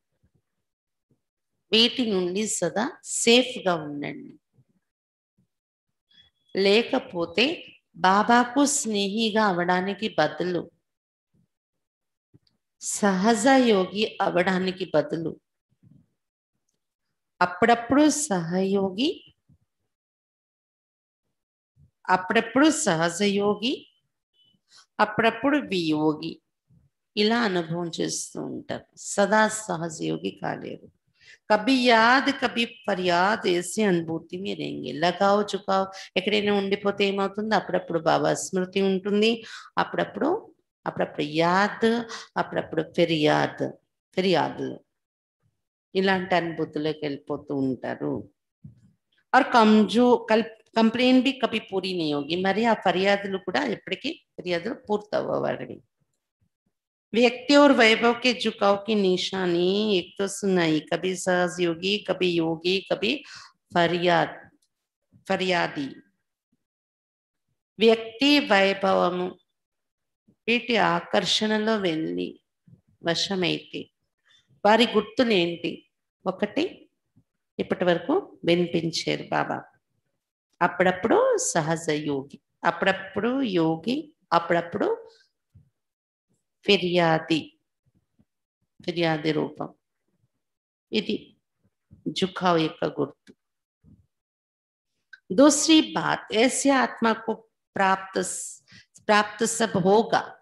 వీటి నుండి సదా సేఫ్గా ఉండండి లేకపోతే బాబాకు స్నేహిగా అవడానికి బదులు సహజ యోగి అవడానికి బదులు అప్పుడప్పుడు సహయోగి అప్పుడప్పుడు సహజయోగి అప్పుడప్పుడు వియోగి ఇలా అనుభవం చేస్తూ ఉంటారు సదా సహజయోగి కాలేరు కభీ యాద్ కభీ ఫర్యాద్ వేసే అనుభూతి ఏం రేంగి కావు చుకావు ఎక్కడైనా ఉండిపోతే ఏమవుతుంది అప్పుడప్పుడు బాబా స్మృతి ఉంటుంది అప్పుడప్పుడు a própria yada, a própria feriada, feriado. ఇలాంటి అనుభూతిలోకి వెళ్ళిపోతూ ఉంటారు ఆర్ కంజూ కల్ కంప్లైంట్ బి కపి పూరి నియోగి మరి व्यक्ति और वैभव के झुकाव की निशानी एक तो सुनाई कभी योगी कभी योगी कभी फरियाद फरियादी व्यक्ति वैभव వీటి ఆకర్షణలో వెళ్ళి వశమైతే వారి గుర్తులేంటి ఒకటి ఇప్పటి వరకు వినిపించారు బాబా అప్పుడప్పుడు సహజ యోగి అప్పుడప్పుడు యోగి అప్పుడప్పుడు ఫిర్యాది ఫిర్యాది రూపం ఇది జుఖావ్ యొక్క గుర్తు దూసరి బాత్ ఏసీ ఆత్మకు ప్రాప్త ప్రాప్త प्राप्त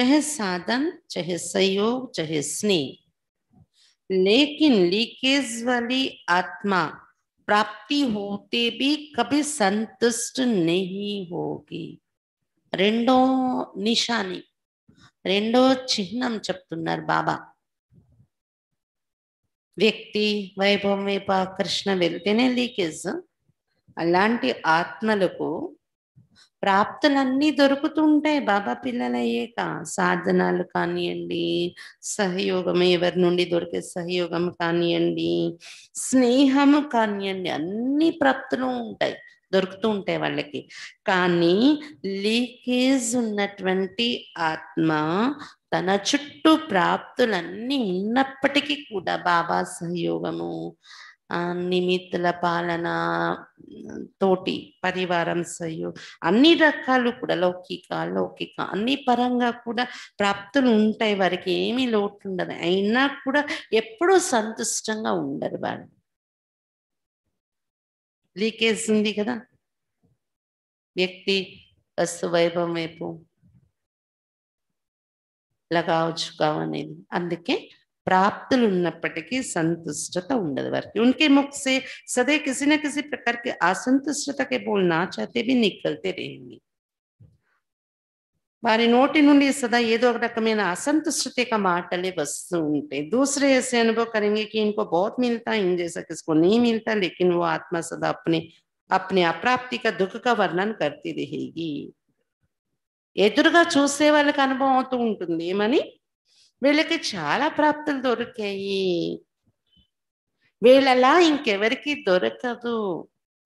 चाहे साधन चाहे सहयोग चाहे स्नेह लेकिन लीकेज वाली आत्मा प्राप्ति होते भी कभी संतुष्ट नहीं होगी रेडो निशानी रेडो चिन्ह बाबा व्यक्ति वैभव वेप कृष्ण वेतने लीकेज अला आत्मकू ప్రాప్తులన్నీ దొరుకుతుంటాయి బాబా పిల్లలయ్యాక సాధనాలు కానివ్వండి సహయోగం ఎవరి నుండి దొరికే సహయోగం కానివ్వండి స్నేహము కానివ్వండి అన్ని ప్రాప్తులు ఉంటాయి దొరుకుతూ ఉంటాయి వాళ్ళకి కానీ లీకేజ్ ఉన్నటువంటి ఆత్మ తన చుట్టూ ప్రాప్తులన్నీ ఉన్నప్పటికీ కూడా బాబా సహయోగము నిమిత్తుల పాలన తోటి పరివారం సయ్యు అన్ని రకాలు కూడా లౌకిక లౌకిక అన్ని పరంగా కూడా ప్రాప్తులు ఉంటాయి వారికి ఏమీ లోటు ఉండదు అయినా కూడా ఎప్పుడూ సంతుష్టంగా ఉండరు వాళ్ళు లీకేజ్ ఉంది కదా వ్యక్తి వస్తు వైభవం వైపు లగావచ్చు కావనేది అందుకే ప్రాప్తులున్నప్పటికీ संतुष्टता ఉండదు వారికి उनके मुख से सदै किसी न किसी प्रकार के असंतुष्टता के बोल ना चाहते भी निकलते रहेंगे వారి नोट నుండి सदा ఏదో ఒక రకమైన का माटले वस्तू ఉంటాయి दूसरे ऐसे अनुभव करेंगे कि इनको बहुत मिलता है इन जैसा किसको नहीं मिलता लेकिन वो आत्मा सदा अपने अपने अप्राप्ति का दुख का वर्णन करती रहेगी एरगा చూసే వాళ్ళకి అనుభవం అవుతూ ఉంటుంది ఏమని వీళ్ళకి చాలా ప్రాప్తులు దొరికాయి వీళ్ళలా ఇంకెవరికి దొరకదు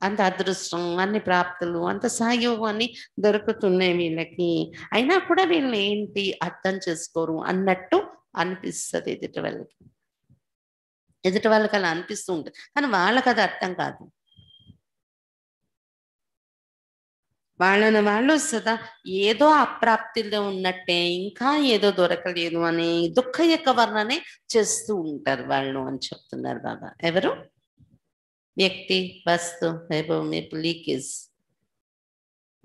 అంత అదృష్టం అన్ని ప్రాప్తులు అంత సహయోగం అన్ని దొరుకుతున్నాయి వీళ్ళకి అయినా కూడా వీళ్ళు ఏంటి అర్థం చేసుకోరు అన్నట్టు అనిపిస్తుంది ఎదుటి వాళ్ళకి ఎదుటి వాళ్ళకి అలా అనిపిస్తూ ఉంటుంది కానీ వాళ్ళకి అది అర్థం కాదు వాలన నవర్లొసత ఏదో ఆప్రాప్తిలో ఉన్నట్టే ఇంకా ఏదో దొరకలేదు అనే దుఃఖేక వర్ణనే చేస్తూ ఉంటారు వాలను అని చెప్తున్నారు బాబగా ఎవరు వ్యక్తి వస్తుై భూమి ప్లికిస్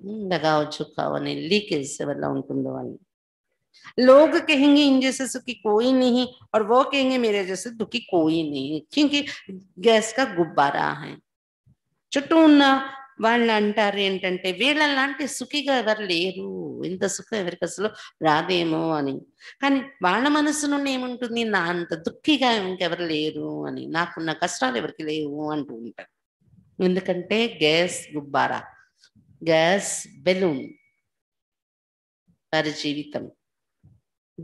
ను దగావచ్చు కావని లికేసే వలవుంటుందో అన్ని లోగ్ కహేంగి ఇంజేసుకి ਕੋਈ నహీ ఔర్ వో కహేంగే మేరే జసే దుఖీ కోਈ నహీ కింకి గ్యాస్ కా గబ్బారా హే చటున్నా వాళ్ళు అంటారు ఏంటంటే వీళ్ళ లాంటి సుఖిగా ఎవరు లేరు ఇంత సుఖం ఎవరికి అసలు రాదేమో అని కానీ వాళ్ళ మనసు నుండి ఏముంటుంది నా అంత దుఃఖిగా ఇంకెవరు లేరు అని నాకున్న కష్టాలు ఎవరికి లేవు అంటూ ఉంటారు ఎందుకంటే గ్యాస్ గుబ్బారా గ్యాస్ బెలూన్ వారి జీవితం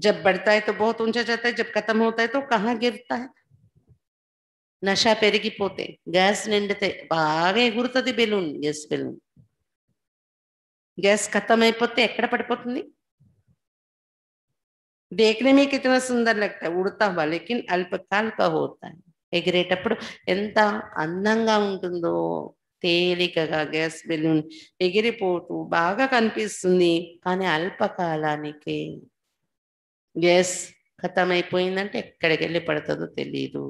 जब बढ़ता है तो बहुत ऊंचा जाता है जब खत्म होता నష పెరిగిపోతే గ్యాస్ నిండితే బాగా ఎగురుతుంది బెలూన్ గ్యాస్ బెలూన్ గ్యాస్ ఖతం అయిపోతే ఎక్కడ పడిపోతుంది దేకిన మీకు ఇతర సుందర్ లెక్క ఉడతా उड़ता हुआ लेकिन ఎగిరేటప్పుడు ఎంత అందంగా ఉంటుందో తేలికగా గ్యాస్ బెలూన్ ఎగిరిపోతూ బాగా కనిపిస్తుంది కానీ అల్పకాలానికి గ్యాస్ ఖతమైపోయిందంటే ఎక్కడికి వెళ్ళి పడుతుందో తెలియదు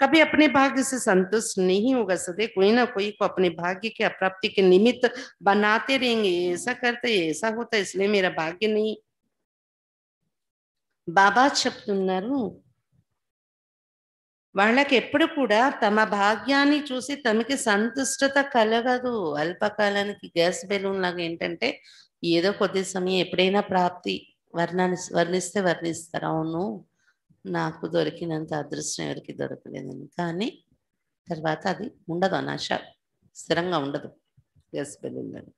कभी अपने भाग्य से संतुष्ट नहीं होगा सदे कोई ना कोई को अपने भाग्य के अप्राप्ति के निमित्त बनाते रहेंगे ऐसा करते ऐसा होता इसलिए मेरा भाग्य नहीं బాబా చెప్తున్నారు వాళ్ళకి ఎప్పుడు కూడా తమ భాగ్యాన్ని చూసి తమకి సంతుష్టత కలగదు అల్పకాలానికి గ్యాస్ బెలూన్ లాగా ఏంటంటే ఏదో కొద్ది సమయం ఎప్పుడైనా ప్రాప్తి వర్ణాన్ని వర్ణిస్తే వర్ణిస్తారు అవును నాకు దొరికినంత అదృష్టం ఎవరికి దొరకలేదని కానీ తర్వాత అది ఉండదు అనాశ స్థిరంగా ఉండదు ఎస్ బిల్లులను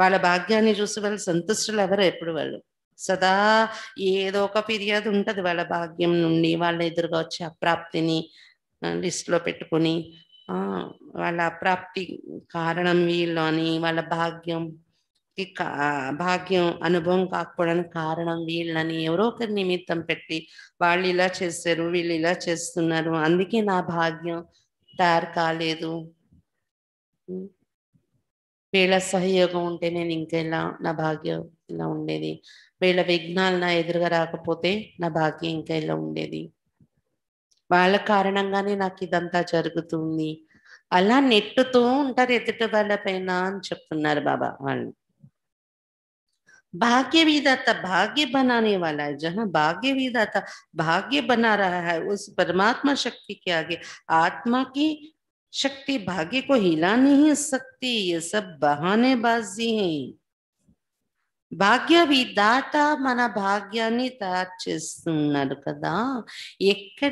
వాళ్ళ భాగ్యాన్ని చూసి వాళ్ళు సంతుష్టులు ఎవరు ఎప్పుడు వాళ్ళు సదా ఏదో ఒక ఫిర్యాదు ఉంటుంది వాళ్ళ భాగ్యం నుండి వాళ్ళ ఎదురుగా వచ్చే అప్రాప్తిని లిస్ట్లో పెట్టుకుని వాళ్ళ అప్రాప్తి కారణం వీళ్ళు అని వాళ్ళ భాగ్యం భాగ్యం అనుభవం కాకపోవడానికి కారణం వీళ్ళని ఎవరో ఒకరి నిమిత్తం పెట్టి వాళ్ళు ఇలా చేశారు వీళ్ళు ఇలా చేస్తున్నారు అందుకే నా భాగ్యం తయారు కాలేదు వీళ్ళ సహయోగం ఉంటే నేను ఇంకా ఇలా నా భాగ్యం ఇలా ఉండేది వీళ్ళ విఘ్నాలు నా ఎదురుగా రాకపోతే నా భాగ్యం ఇంకా ఇలా ఉండేది వాళ్ళ కారణంగానే నాకు ఇదంతా జరుగుతుంది అలా నెట్టుతూ ఉంటారు ఎదుటి వాళ్ళ పైన అని చెప్తున్నారు బాబా వాళ్ళు भाग्य विदाता भाग्य बनाने वाला है जहां भाग्य विदाता भाग्य बना रहा है उस परमात्मा शक्ति के आगे आत्मा की शक्ति भाग्य को हिला नहीं सकती ये सब बहानेबाजी है भाग्य विदाता मन भाग्या कदा एक्त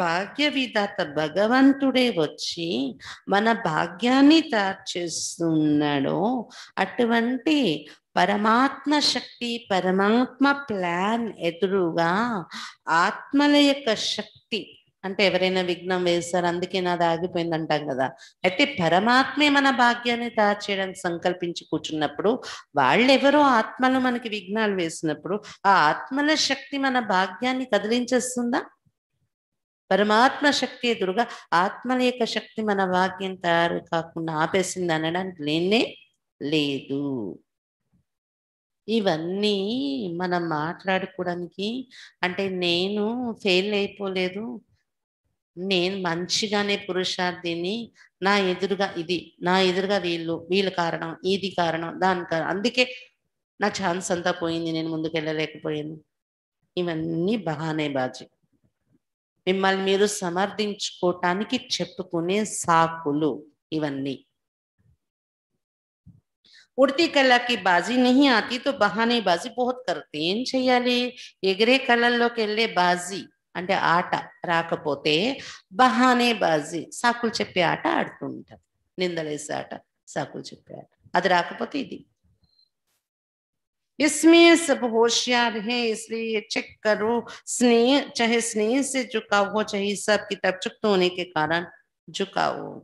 भाग्य विदाता भगवंत वी मन भाग्या तैयार अट्ठे పరమాత్మ శక్తి పరమాత్మ ప్లాన్ ఎదురుగా ఆత్మల యొక్క శక్తి అంటే ఎవరైనా విఘ్నం వేస్తారు అందుకే నాది ఆగిపోయింది అంటాం కదా అయితే పరమాత్మే మన భాగ్యాన్ని తయారు చేయడానికి సంకల్పించి కూర్చున్నప్పుడు వాళ్ళెవరో ఆత్మలు మనకి విఘ్నాలు వేసినప్పుడు ఆ ఆత్మల శక్తి మన భాగ్యాన్ని కదిలించేస్తుందా పరమాత్మ శక్తి ఎదురుగా ఆత్మల యొక్క శక్తి మన భాగ్యం తయారు కాకుండా ఆపేసింది అనడానికి లేనే లేదు ఇవన్నీ మనం మాట్లాడుకోవడానికి అంటే నేను ఫెయిల్ అయిపోలేదు నేను మంచిగానే పురుషార్థిని నా ఎదురుగా ఇది నా ఎదురుగా వీళ్ళు వీళ్ళ కారణం ఇది కారణం దాని కారణం అందుకే నా ఛాన్స్ అంతా పోయింది నేను ముందుకు వెళ్ళలేకపోయాను ఇవన్నీ బాగానే బాజీ మిమ్మల్ని మీరు సమర్థించుకోవటానికి చెప్పుకునే సాకులు ఇవన్నీ उड़ती कला की बाजी नहीं आती तो बहाने बाजी बहुत करते हैं चेयली एगरे कल के लिए बाजी अंत आट राकते बहाने बाजी साकल चपे आट आड़त निंदेस आट साकल चपे आट अद राकते इसमें सब होशियार है इसलिए ये चेक करो स्नेह चाहे स्नेह से झुकाव हो चाहे सब किताब तरफ होने के कारण झुकाव हो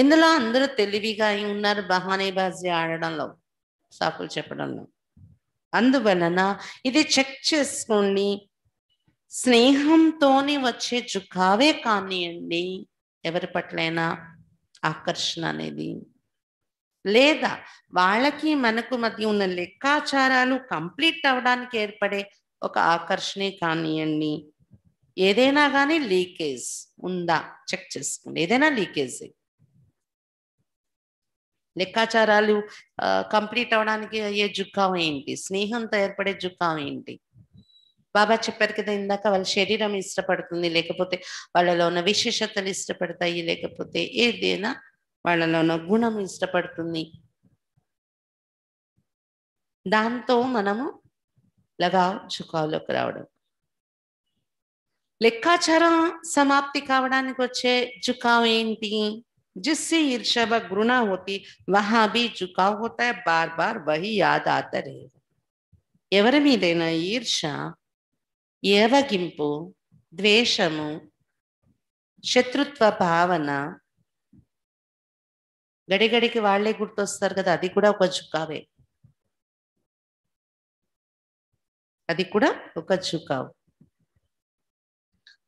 ఇందులో అందరూ తెలివిగా ఉన్నారు బాజీ ఆడడంలో సాకులు చెప్పడంలో అందువలన ఇది చెక్ చేసుకోండి స్నేహంతోనే వచ్చే జుకావే కానివ్వండి ఎవరి పట్లైనా ఆకర్షణ అనేది లేదా వాళ్ళకి మనకు మధ్య ఉన్న లెక్కాచారాలు కంప్లీట్ అవ్వడానికి ఏర్పడే ఒక ఆకర్షణే కానివ్వండి ఏదైనా కానీ లీకేజ్ ఉందా చెక్ చేసుకోండి ఏదైనా లీకేజే లెక్కాచారాలు కంప్లీట్ అవడానికి అయ్యే జుక్కాం ఏంటి స్నేహంతో ఏర్పడే జుక్కాం ఏంటి బాబా చెప్పారు కదా ఇందాక వాళ్ళ శరీరం ఇష్టపడుతుంది లేకపోతే వాళ్ళలో ఉన్న విశేషతలు ఇష్టపడతాయి లేకపోతే ఏదైనా వాళ్ళలో ఉన్న గుణం ఇష్టపడుతుంది దాంతో మనము లగావ్ జుకావ్లోకి రావడం లెక్కాచారం సమాప్తి కావడానికి వచ్చే జుకాం ఏంటి जिससे ईर्षा व घृणा होती वहां भी झुकाव होता है बार बार वही याद आता रहेगा ఎవరి మీదైనా ఈర్ష ఏవగింపు ద్వేషము శత్రుత్వ భావన గడిగడికి వాళ్లే గుర్తొస్తారు కదా అది కూడా ఒక జుకావే అది కూడా ఒక జుకావు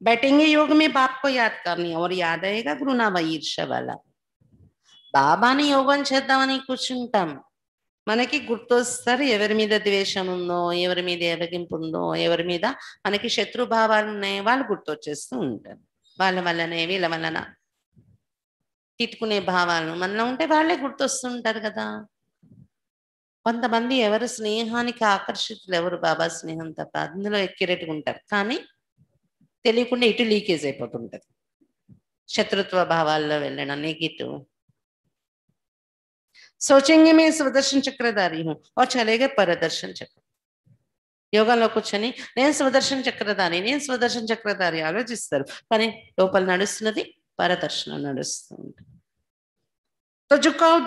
बैठेंगे योग में बाप को याद करनी और యాద అయ్యేగా గురునాభ ఈర్ష వల్ల బాబాని యోగం చేద్దామని కూర్చుంటాం మనకి గుర్తొస్తారు ఎవరి మీద ద్వేషం ఉందో ఎవరి మీద ఎరగింపు ఉందో ఎవరి మీద మనకి శత్రుభావాలు ఉన్నాయి వాళ్ళు గుర్తొచ్చేస్తూ ఉంటారు వాళ్ళ వల్లనే వీళ్ళ వలన తిట్టుకునే భావాలు మనలో ఉంటే వాళ్ళే గుర్తొస్తుంటారు కదా కొంతమంది ఎవరు స్నేహానికి ఆకర్షితులు ఎవరు బాబా స్నేహం తప్ప అందులో ఎక్కిరెట్టుకుంటారు కానీ తెలియకుండా ఇటు లీకేజ్ అయిపోతుంటది శత్రుత్వ భావాల్లో వెళ్ళడం నెగిటివ్ सोचेंगे मैं स्वदर्शन చక్రధారి ఓ और పరదర్శన చక్ర యోగాలో కూర్చొని నేను స్వదర్శన చక్రధారి నేను స్వదర్శన చక్రధారి ఆలోచిస్తారు కానీ లోపల నడుస్తున్నది పరదర్శనం నడుస్తుంది तो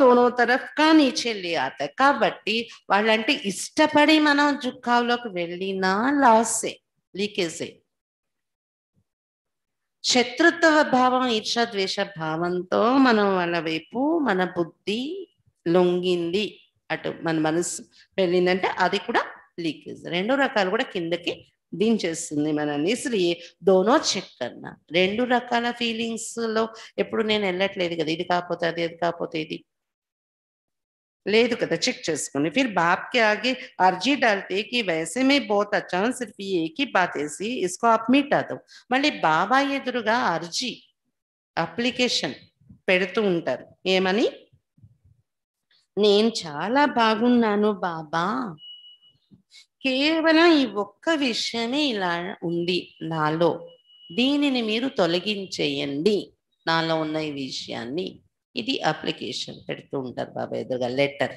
దోనో दोनों కానీ చెల్లి ఆత కాబట్టి వాళ్ళంటే ఇష్టపడి మనం జుక్కావులోకి వెళ్ళినా లాసే లీకేజే శత్రుత్వ భావం ఈర్షద్వేష భావంతో మనం వాళ్ళ వైపు మన బుద్ధి లొంగింది అటు మన మనసు వెళ్ళిందంటే అది కూడా లీకేజ్ రెండు రకాలు కూడా కిందకి దించేస్తుంది మనల్ని శ్రీ దోనో చెక్కన్న రెండు రకాల ఫీలింగ్స్లో ఎప్పుడు నేను వెళ్ళట్లేదు కదా ఇది కాకపోతే అది అది కాకపోతే ఇది లేదు కదా చెక్ చేసుకుని ఫిర్ बाप ఆగి అర్జీ अर्जी डालते कि वैसे में बहुत अच्छा सिर्फ ये एक ही बात ऐसी మళ్ళీ బాబా ఎదురుగా అర్జీ అప్లికేషన్ పెడుతూ ఉంటారు ఏమని నేను చాలా బాగున్నాను బాబా కేవలం ఈ ఒక్క విషయమే ఇలా ఉంది నాలో దీనిని మీరు తొలగించేయండి నాలో ఉన్న ఈ విషయాన్ని ఇది అప్లికేషన్ పెడుతూ ఉంటారు బాబా ఎదురుగా లెటర్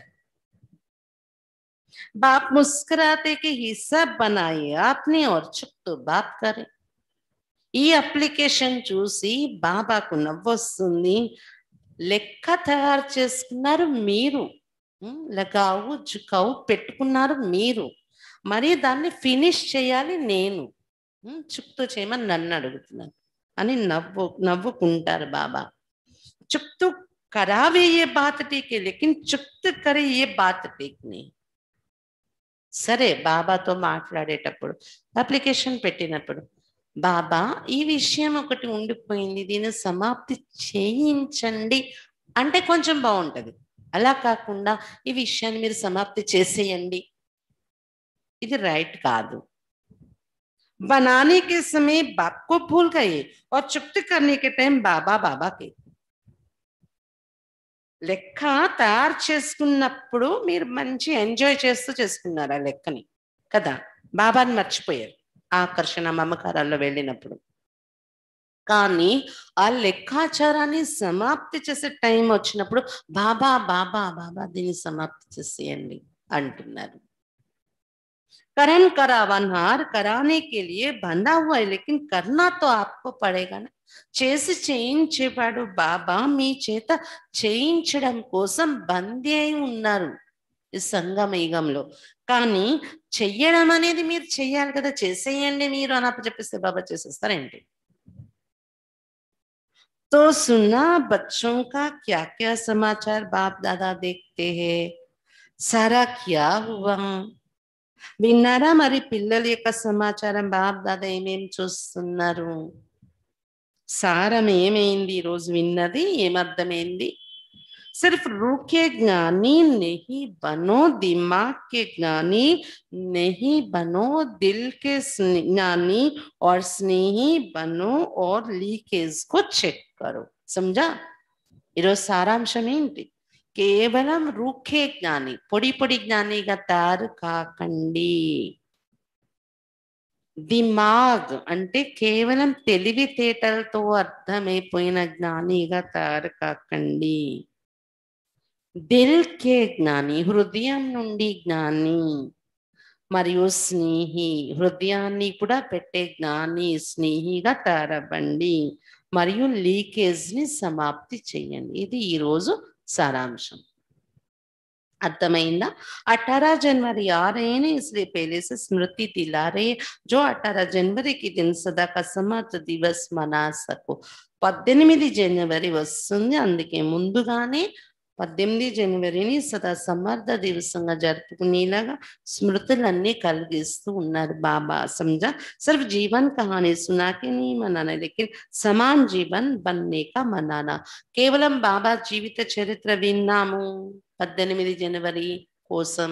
బాప్ ముస్కరాతేకి హిసాబ్ బనాయి ఆప్ని ఓర్చుక్తు బాప్ और ఈ అప్లికేషన్ చూసి బాబాకు నవ్వొస్తుంది లెక్క తయారు చేసుకున్నారు మీరు లగావు జుకావు పెట్టుకున్నారు మీరు మరి దాన్ని ఫినిష్ చేయాలి నేను చుక్తు చేయమని నన్ను అడుగుతున్నాను అని నవ్వు నవ్వుకుంటారు బాబా చుక్తు करावे ये बात ठीक है लेकिन చుక్త करे ये बात ठीक नहीं సరే బాబాతో మాట్లాడేటప్పుడు అప్లికేషన్ పెట్టినప్పుడు బాబా ఈ విషయం ఒకటి ఉండిపోయింది దీన్ని సమాప్తి చేయించండి అంటే కొంచెం బాగుంటుంది అలా కాకుండా ఈ విషయాన్ని మీరు సమాప్తి చేసేయండి ఇది రైట్ కాదు बनाने के समय बाप को भूल गए और चुप्त करने के टाइम बाबा లెక్క తయారు చేసుకున్నప్పుడు మీరు మంచి ఎంజాయ్ చేస్తూ చేసుకున్నారు ఆ లెక్కని కదా బాబాని మర్చిపోయారు ఆకర్షణ మమకారాల్లో వెళ్ళినప్పుడు కానీ ఆ లెక్కాచారాన్ని సమాప్తి చేసే టైం వచ్చినప్పుడు బాబా బాబా బాబా దీన్ని సమాప్తి చేసేయండి అంటున్నారు కరణ్ కరా వన్ హార్ కరానే కెలియే बंधा हुआ है लेकिन करना చేసి చేయించేవాడు బాబా మీ చేత చేయించడం కోసం బందీ అయి ఉన్నారు సంగమయుగంలో కానీ చెయ్యడం అనేది మీరు చెయ్యాలి కదా చేసేయండి మీరు అని అప్పచెప్పిస్తే బాబా చేసేస్తారేంటి తో సున్నా బచ్చం కా క్యా క్యా సమాచార్ बाप దాదా దేఖతే హే సారా క్యా హువా విన్నారా మరి పిల్లల యొక్క సమాచారం బాప్ దాదా ఏమేమి చూస్తున్నారు सारमेमेंदमें सिर्फ रूखे ज्ञानी नहीं बनो दिमाग के ज्ञानी नहीं बनो दिल के ज्ञानी और स्नेही बनो और लीकेज को चेक करो समझा सारांशमें केवल रूखे ज्ञानी पड़ी पड़ी ज्ञानी का तार का कंडी దిమాగ్ అంటే కేవలం తెలివితేటలతో అర్థమైపోయిన జ్ఞానిగా తయారు కాకండి దిల్ కే జ్ఞాని హృదయం నుండి జ్ఞాని మరియు స్నేహి హృదయాన్ని కూడా పెట్టే జ్ఞాని స్నేహిగా తయారవ్వండి మరియు లీకేజ్ని సమాప్తి చేయండి ఇది ఈరోజు సారాంశం అర్థమైందా ಅಠಾರ జనవరి ఆరేనే ఇస్లే ಪೆಹಲೆ స్మృతి తిలారే జో रहे జనవరికి దిన్ సదా కసమర్థ దివస్ మనాసకు పద్దెనిమిది జనవరి వస్తుంది అందుకే ముందుగానే పద్దెనిమిది జనవరిని సదా సమర్థ దివసంగా జరుపుకునేలాగా స్మృతులన్నీ కలిగిస్తూ ఉన్నారు బాబా సంజా సర్వ జీవన్ కహాని సునాకి నీ మనానా లేకిన్ సమాన్ జీవన్ బన్నేక మనానా కేవలం బాబా జీవిత చరిత్ర విన్నాము పద్దెనిమిది జనవరి కోసం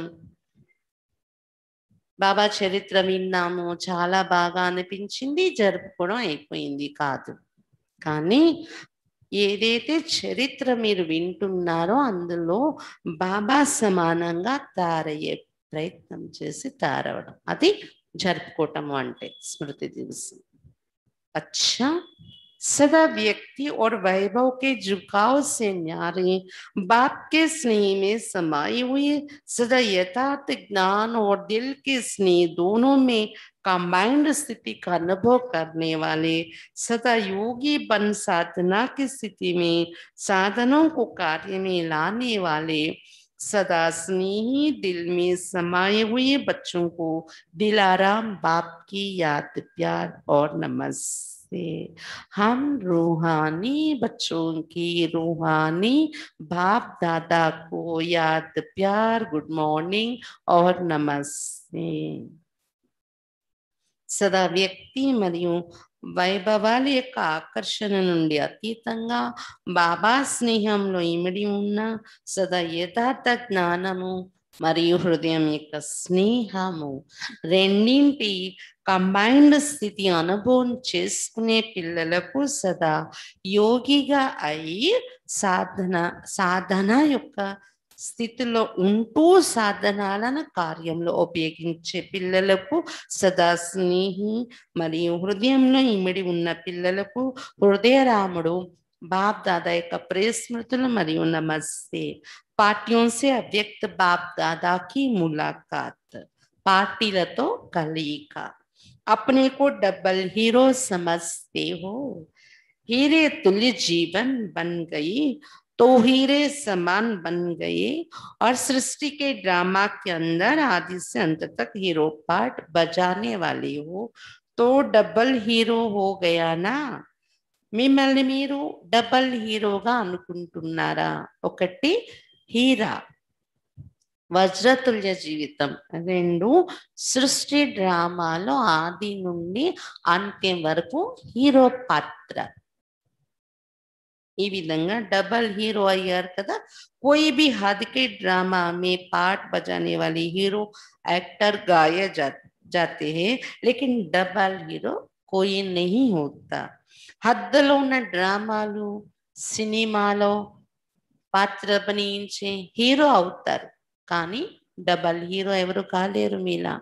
బాబా చరిత్ర విన్నాము చాలా బాగా అనిపించింది జరుపుకోవడం అయిపోయింది కాదు కానీ ఏదైతే చరిత్ర మీరు వింటున్నారో అందులో బాబా సమానంగా తారయ్యే ప్రయత్నం చేసి తారవడం అది జరుపుకోవటం అంటే స్మృతి దివసం అచ్చా सदा व्यक्ति और वैभव के झुकाव से न्यारे बाप के स्नेह में समाई हुई सदा यथार्थ ज्ञान और दिल के स्नेह दोनों में कंबाइंड स्थिति का अनुभव करने वाले सदा योगी बन साधना की स्थिति में साधनों को कार्य में लाने वाले सदा स्नेही दिल में समाये हुए बच्चों को दिलाराम बाप की याद प्यार और नमस्कार सकते हम रूहानी बच्चों की रूहानी बाप दादा को याद प्यार गुड मॉर्निंग और नमस्ते సదా వ్యక్తి మరియు వైభవాల యొక్క ఆకర్షణ నుండి అతీతంగా బాబా స్నేహంలో ఇమిడి ఉన్న సదా యథార్థ జ్ఞానము మరియు హృదయం యొక్క స్నేహము రెండింటి కంబైన్డ్ స్థితి అనుభవం చేసుకునే పిల్లలకు సదా యోగిగా అయి సాధన సాధన యొక్క స్థితిలో ఉంటూ సాధనాలను కార్యంలో ఉపయోగించే పిల్లలకు సదా స్నేహి మరియు హృదయంలో ఇమిడి ఉన్న పిల్లలకు హృదయరాముడు बाप दादा का अप्रिय स्मृतुल मरियो नमस्ते पार्टियों से अव्यक्त बाप दादा की मुलाकात पार्टी तो का अपने को डबल हीरो समझते हो हीरे तुल्य जीवन बन गई तो हीरे समान बन गए और सृष्टि के ड्रामा के अंदर आदि से अंत तक हीरो पार्ट बजाने वाले हो तो डबल हीरो हो गया ना मिम्मली डबल हीरोगा हीरा वज्र जीवित रे सृष्टि ड्रामा आदि ना अंतिम वरकू हीरो पात्र डबल हीरो कदा कोई भी हद के ड्रामा में पार्ट बजाने वाले हीरो एक्टर गाए जा, जाते हैं लेकिन डबल हीरो कोई नहीं होता హద్దలో ఉన్న డ్రామాలు సినిమాలో పాత్ర అభినయించే హీరో అవుతారు కానీ డబల్ హీరో ఎవరు కాలేరు మీలా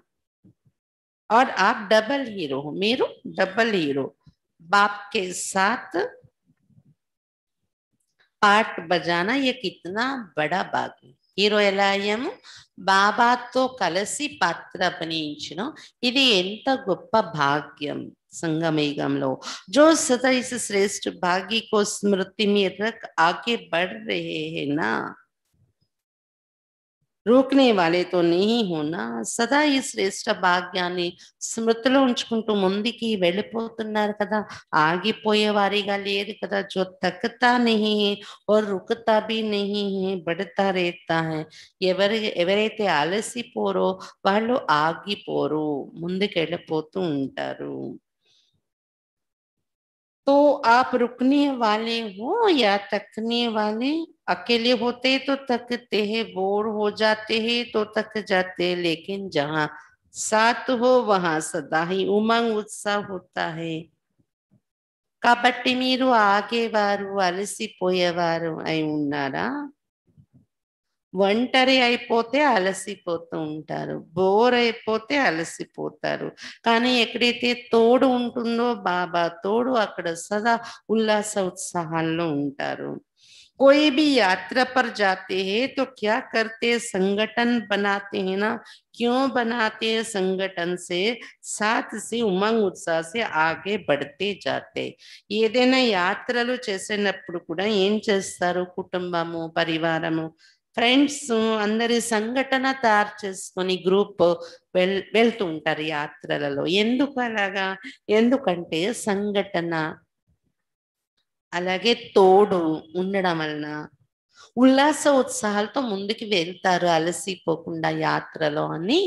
ఆర్ ఆ డబల్ హీరో మీరు డబల్ హీరో బాప్ కే సాత్ పార్ట్ బజానా ఏ కితనా బడా భాగ్యం హీరో ఎలా అయ్యాము బాబాతో కలిసి పాత్ర అభినయించడం ఇది ఎంత గొప్ప భాగ్యం संगम लो जो सदा इस श्रेष्ठ भागी को स्मृति में रख आगे बढ़ रहे है ना रोकने वाले तो नहीं हो ना सदा ही श्रेष्ठ भाग्या स्मृति उठ मुंकि कदा आगे पोये वारी लेर कदा जो तकता नहीं है और रुकता भी नहीं है बढ़ता रहता है एवर एवर आलसी पोरो वालो आगे पोरो मुंकू उ तो आप रुकने वाले हो या तकने वाले अकेले होते तो तकते हैं बोर हो जाते हैं तो तक जाते लेकिन जहाँ साथ हो वहां सदा ही उमंग उत्साह होता है కాబట్టి మీరు ఆగేవారు అలసిపోయేవారు అయి ఉన్నారా ఒంటరి అయిపోతే అలసిపోతూ ఉంటారు బోర్ అయిపోతే అలసిపోతారు కానీ ఎక్కడైతే తోడు ఉంటుందో బాబా తోడు అక్కడ సదా ఉల్లాస ఉత్సాహాల్లో ఉంటారు कोई भी यात्रा पर जाते हैं तो क्या करते हैं संगठन बनाते हैं ना क्यों बनाते సంఘటన సే సాత్ సి ఉమంగ్ ఉత్సాహ సే ఆగే బడితే జాతే ఏదైనా యాత్రలు చేసినప్పుడు కూడా ఏం చేస్తారు కుటుంబము పరివారము ఫ్రెండ్స్ అందరి సంఘటన తయారు చేసుకొని గ్రూప్ వెల్ వెళ్తూ ఉంటారు యాత్రలలో ఎందుకు అలాగా ఎందుకంటే సంఘటన అలాగే తోడు ఉండడం వలన ఉల్లాస ఉత్సాహాలతో ముందుకు వెళ్తారు అలసిపోకుండా యాత్రలో అని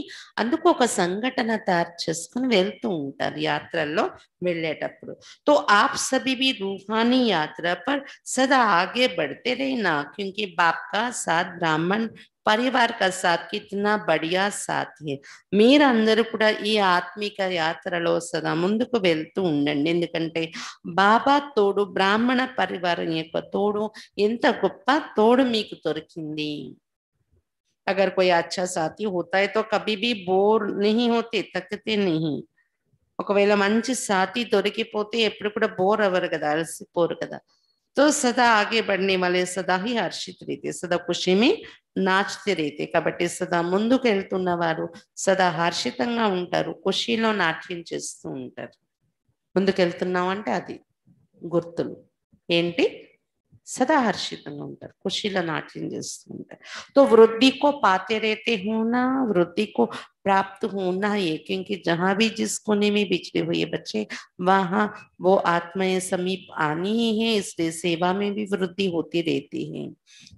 అందుకు ఒక సంఘటన తయారు చేసుకుని వెళ్తూ ఉంటారు యాత్రల్లో మేలేటపుడు తో ఆప్ సబి బి రూఖాని యాత్ర పర్ సదా ఆగే బడ్తే రేనా క్యుంకి బాప్ కా సాత్ బ్రాహ్మన్ పరివార్ కా సాత్ కిత్నా బడియా సాత్ హే మీర్ అnder కుడా ఈ ఆత్మిక్ యాత్రలో సదా ముందుకు వెల్తు ఉండండి ఎందుకంటే బాబా తోడు బ్రాహ్మణ పరివార నిక తోడు ఎంత గొప్ప తోడు మీకు దొరికింది अगर कोई अच्छा साथी होता है तो कभी भी बोर नहीं होते थकते नहीं ఒకవేళ మంచి సాతి దొరికిపోతే ఎప్పుడు కూడా బోర్ అవ్వరు కదా అలసిపోరు కదా తో సదా ఆగే बढ़ने वाले సదా ही హర్షిత్ రీతి సదా ఖుషిమి మీ నాచితే రీతి కాబట్టి సదా ముందుకు వెళ్తున్న వారు సదా హర్షితంగా ఉంటారు ఖుషిలో నాట్యం చేస్తూ ఉంటారు ముందుకెళ్తున్నాం అంటే అది గుర్తులు ఏంటి సదా హర్షితంగా ఉంటారు ఖుషిలో నాట్యం చేస్తూ ఉంటారు తో వృద్ధికో పాతే హూనా వృద్ధికో प्राप्त होना है क्योंकि जहाँ भी जिस कोने में बिछड़े हुए बच्चे वहाँ वो आत्माएं समीप आनी ही है इसलिए సేవా మేబి వృద్ధి హోతీ రేతీ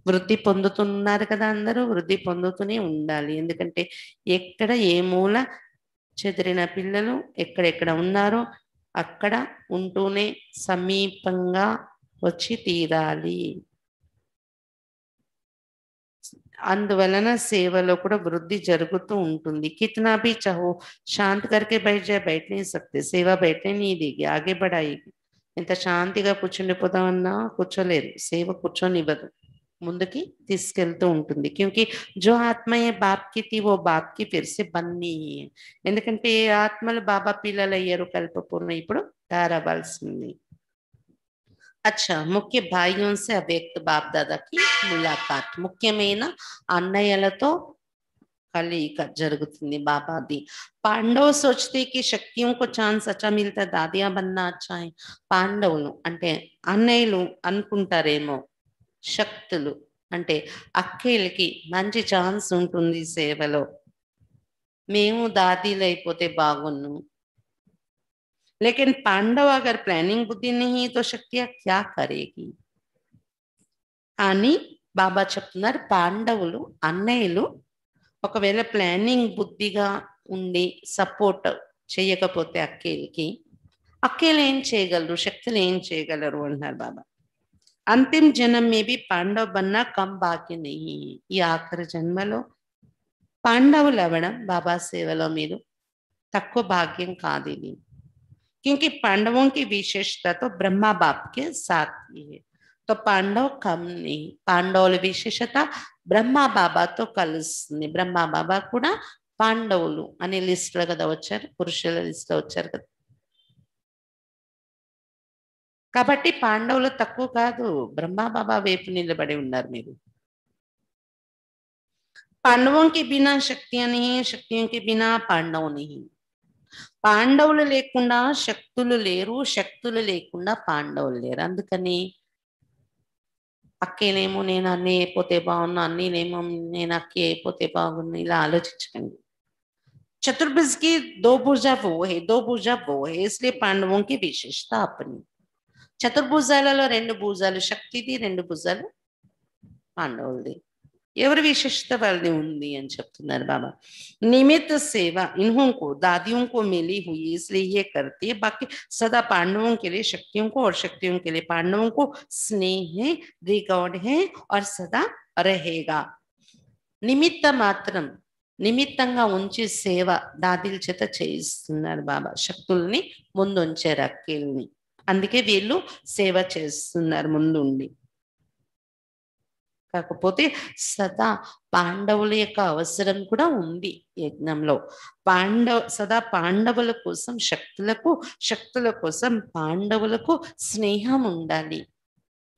వృద్ధి పొందుతున్నారు కదా అందరూ వృద్ధి పొందుతూనే ఉండాలి ఎందుకంటే ఎక్కడ ఏ మూల చెదిరిన పిల్లలు ఎక్కడెక్కడ ఉన్నారో అక్కడ ఉంటూనే సమీపంగా వచ్చి తీరాలి అందవలన సేవల కొడ అభివృద్ధి జరుగుతూ ఉంటుంది ఎంతా బి చో శాంత కర్కే బెహైజే బైట్ ని sakte సేవా బెతేని ఇదిగే అగే బడాయి ఎంత శాంతిగా కుచ్చనిపోతాన్నా కుచ్చలే సేవా కుచ్చనిబము ముందికి తీస్కెల్తూ ఉంటుంది క్యుంకి జో ఆత్మయే బాప్ కీతి వ బాప్ కీ ఫిర్సే బన్నీ ఎందుకంటే ఆత్మల బాబా పీలలయ్యరు కల్ప పూర్ణ ఇప్పుడు దారబల్స్ని అచ్చా ముఖ్య భాయ్యోన్సే అవ్యక్త బాప్ దాదాకి ములాఖాత్ ముఖ్యమైన అన్నయ్యలతో కలయిక జరుగుతుంది బాబాది పాండవ సోచతేకి శక్తికి ఛాన్స్ అచ్చా మిగతా దాదియా బన్నా అచ్చా పాండవులు అంటే అన్నయ్యలు అనుకుంటారేమో శక్తులు అంటే అక్కేళ్ళకి మంచి ఛాన్స్ ఉంటుంది సేవలో మేము దాదీలు అయిపోతే బాగున్నాము लेकिन पांडव अगर प्लानिंग बुद्धि नहीं तो शक्तियां क्या करेगी అని బాబా చెప్తున్నారు పాండవులు అన్నయ్యలు ఒకవేళ ప్లానింగ్ బుద్ధిగా ఉండి సపోర్ట్ చేయకపోతే అక్కేలకి అక్కేలు ఏం చేయగలరు శక్తులు ఏం చేయగలరు అంటున్నారు బాబా అంతిమ జనం మేబి పాండవ బన్నా కమ్ బాకి నెయ్యి ఈ ఆఖరి జన్మలో పాండవులు అవ్వడం బాబా సేవలో మీరు తక్కువ భాగ్యం కాదు ఇది क्योंकि पांडवों की विशेषता तो ब्रह्मा बाप के साथ ही है तो पांडव कम नहीं पांडव विशेषता ब्रह्मा बाबा तो कल ब्रह्मा बाबा कूड़ा पांडव लिस्ट कदा वचर पुरुष लिस्ट वचर कबट्टी पांडव तक का तो ब्रह्मा बाबा वेप नि पांडवों की बिना शक्तियां नहीं शक्तियों के बिना पांडव नहीं పాండవులు లేకుండా శక్తులు లేరు శక్తులు లేకుండా పాండవులు లేరు అందుకని అక్కేనేమో నేను అన్నీ అయిపోతే బాగున్నా నేమో నేను అక్కే అయిపోతే బాగున్నా ఇలా ఆలోచించకండి चतुर्भुज की दो भुजा वो है दो भुजा वो है చతుర్భుజాలలో రెండు భుజాలు శక్తిది రెండు భుజాలు పాండవులది ఎవరి విశిష్టత వాళ్ళని ఉంది అని చెప్తున్నారు బాబా నిమిత్త సేవ इनको दादियों को मिली हुई इसलिए ये करती है बाकी सदा पांडवों के लिए शक्तियों को और शक्तियों के लिए पांडवों को स्नेह है रिकॉर्ड है और सदा रहेगा నిమిత్త మాత్రం నిమిత్తంగా ఉంచి సేవ దాదిల చేత చేయిస్తున్నారు బాబా శక్తుల్ని ముందుంచే రక్కీల్ని అందుకే వీళ్ళు సేవ చేస్తున్నారు ముందుండి కాకపోతే సదా పాండవుల యొక్క అవసరం కూడా ఉంది యజ్ఞంలో పాండవ సదా పాండవుల కోసం శక్తులకు శక్తుల కోసం పాండవులకు స్నేహం ఉండాలి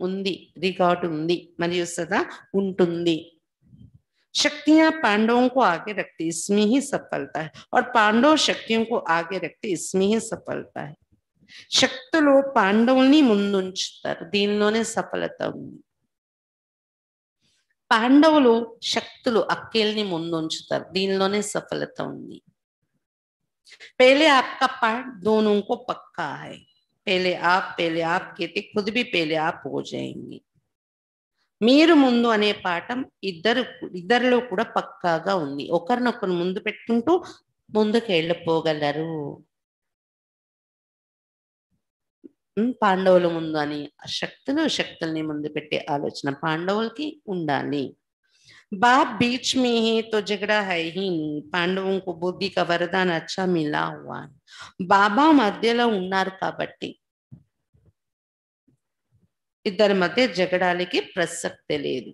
ఉంది రికార్డు ఉంది మరియు సదా ఉంటుంది శక్తి पांडवों ఆగే రక్తి रखती సఫలత ही सफलता है और पांडव शक्तियों को శక్తులు పాండవుల్ని ముందుంచుతారు దీనిలోనే సఫలత ఉంది పాండవులు శక్తులు అక్కేల్ని ముందుంచుతారు దీనిలోనే సఫలత ఉంది పేలే ఆప్క पार्ट दोनों को పేలే ఆప్ పేలే ఆప్ కేతి కుదిబి పేలే खुद भी पहले మీరు ముందు అనే పాఠం ఇద్దరు ఇద్దరిలో కూడా పక్కాగా ఉంది ఒకరినొకరు ముందు పెట్టుకుంటూ ముందుకు వెళ్ళిపోగలరు పాండవుల ముందు అని శక్తులు శక్తుల్ని ముందు పెట్టే ఆలోచన పాండవులకి ఉండాలి బా బీచ్ మీ है तो झगड़ा है ही नहीं పాండవం బుద్ధి కవరదా నచ్చా మీలా అవ్వా బాబా మధ్యలో ఉన్నారు కాబట్టి ఇద్దరి మధ్య జగడాలకి ప్రసక్తి లేదు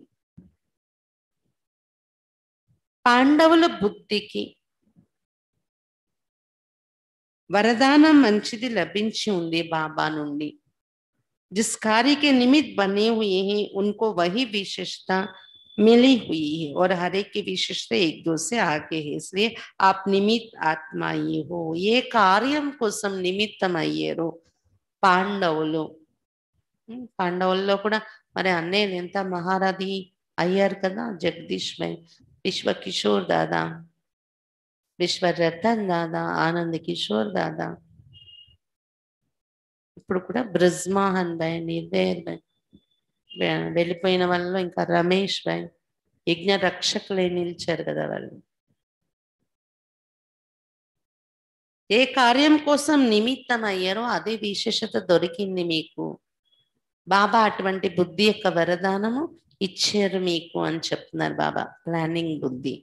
పాండవుల బుద్ధికి वरदान मंत्र लभ बाबा नुंडी जिस कार्य के निमित्त बने हुए हैं उनको वही विशेषता मिली हुई है और हर एक की विशेषता एक दो से आगे है इसलिए आप निमित्त आत्मा ही हो ये कार्य कोसम निमित्तम अयरु पांडव पांडव मैं अन्न महाराधी अयर कदा जगदीश भाई विश्व किशोर दादा విశ్వర్ రతన్ దాదా ఆనంద్ కిషోర్ దాదా ఇప్పుడు కూడా బ్రజ్మాహన్ భయ్ నిర్వేర్ భయ్ వెళ్ళిపోయిన వాళ్ళలో ఇంకా రమేష్ భయ్ యజ్ఞ రక్షకులే నిలిచారు కదా వాళ్ళు ఏ కార్యం కోసం నిమిత్తం అయ్యారో అదే విశేషత దొరికింది మీకు బాబా అటువంటి బుద్ధి యొక్క వరదానము ఇచ్చారు మీకు అని చెప్తున్నారు బాబా ప్లానింగ్ బుద్ధి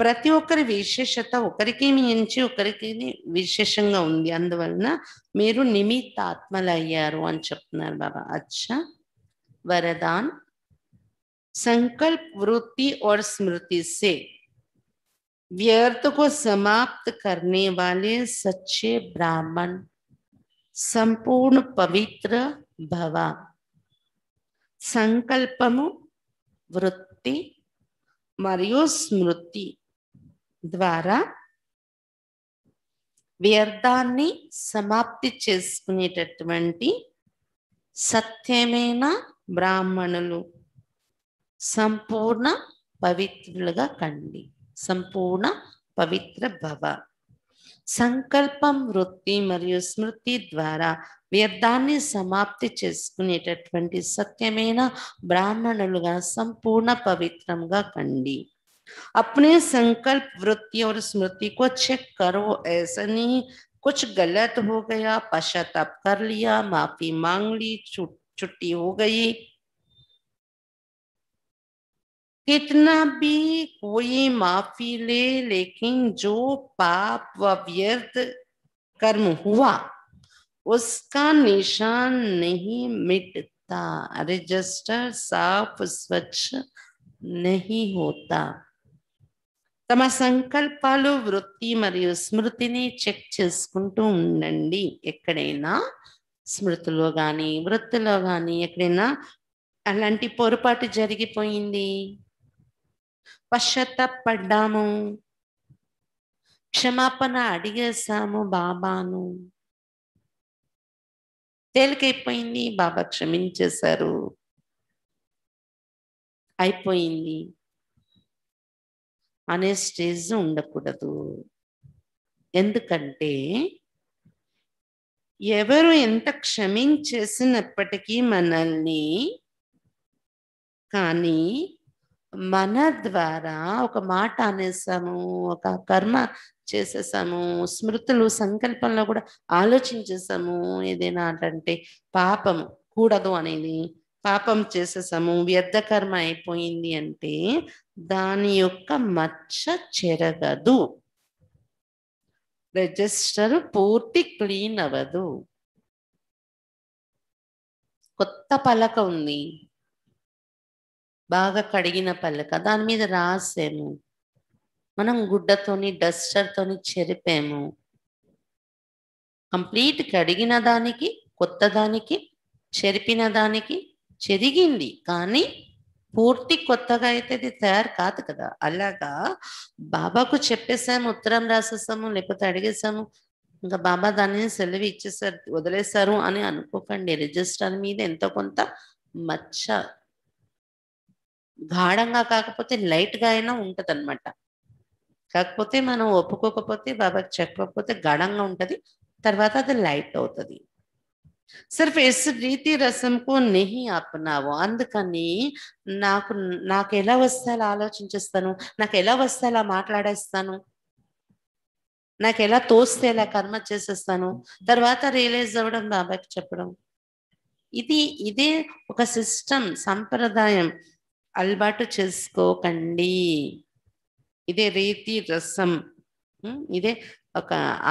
ప్రతి ఒక్కరి విశేషత ఒకరికి మించి ఒకరికి విశేషంగా ఉంది అందువలన మీరు అయ్యారు అని చెప్తున్నారు బాబా అచ్చా వరదాన్ సంకల్ప్ వృత్తి ఓర్ స్మృతి సే व्यर्थ को समाप्त करने वाले सच्चे ब्राह्मण संपूर्ण पवित्र भव వృత్తి మరియు స్మృతి ద్వారా వ్యర్థాన్ని సమాప్తి చేసుకునేటటువంటి సత్యమైన బ్రాహ్మణులు సంపూర్ణ పవిత్రులుగా కండి సంపూర్ణ పవిత్ర భవ संकल्प वृत्ति मरी स्मृति द्वारा व्यर्था समाप्ति चुस्कने सत्यम ब्राह्मणु संपूर्ण पवित्र कं अपने संकल्प वृत्ति और स्मृति को चेक करो ऐसा नहीं कुछ गलत हो गया पश्चाताप कर लिया माफी मांग ली छुट्टी हो गई कितना भी कोई माफी ले लेकिन जो पाप व व्यर्थ कर्म हुआ उसका निशान नहीं मिटता रजिस्टर साफ स्वच्छ नहीं होता తమ సంకల్పాలు వృత్తి మరియు స్మృతిని చెక్ చేసుకుంటూ ఉండండి ఎక్కడైనా స్మృతిలో కానీ వృత్తిలో కానీ ఎక్కడైనా అలాంటి పొరపాటు జరిగిపోయింది పడ్డాము క్షమాపణ అడిగేశాము బాబాను తేలికైపోయింది బాబా క్షమించేశారు అయిపోయింది అనే స్టేజ్ ఉండకూడదు ఎందుకంటే ఎవరు ఎంత క్షమించేసినప్పటికీ మనల్ని కానీ మన ద్వారా ఒక మాట అనేసాము ఒక కర్మ చేసేసాము స్మృతులు సంకల్పంలో కూడా ఆలోచించేసాము ఏదైనా అంటే పాపము కూడదు అనేది పాపం చేసేసాము వ్యర్థ కర్మ అయిపోయింది అంటే దాని యొక్క మచ్చ చెరగదు రిజిస్టర్ పూర్తి క్లీన్ అవ్వదు కొత్త పలక ఉంది బాగా కడిగిన పలక దాని మీద రాసాము మనం గుడ్డతోని డస్టర్తోని చెరిపాము కంప్లీట్ కడిగిన దానికి కొత్త దానికి చెరిపిన దానికి చెరిగింది కానీ పూర్తి కొత్తగా అయితే ఇది తయారు కాదు కదా అలాగా బాబాకు చెప్పేసాము ఉత్తరం రాసేసాము లేకపోతే అడిగేసాము ఇంకా బాబా దానిని సెలవు ఇచ్చేసారు వదిలేశారు అని అనుకోకండి రిజిస్టర్ మీద ఎంతో కొంత మచ్చ గాఢంగా కాకపోతే లైట్గా అయినా ఉంటుంది అనమాట కాకపోతే మనం ఒప్పుకోకపోతే బాబాకి చెప్పకపోతే గాఢంగా ఉంటుంది తర్వాత అది లైట్ అవుతుంది సిర్ఫ్ ఎస్ రీతి రసంకు నెహి అప్నావు అందుకని నాకు నాకు ఎలా వస్తే అలా ఆలోచించేస్తాను నాకు ఎలా వస్తే అలా మాట్లాడేస్తాను నాకు ఎలా తోస్తే ఎలా కర్మ చేసేస్తాను తర్వాత రియలైజ్ అవ్వడం బాబాకి చెప్పడం ఇది ఇదే ఒక సిస్టమ్ సంప్రదాయం अलवाट చేసుకోకండి इधे रीति रसम इधे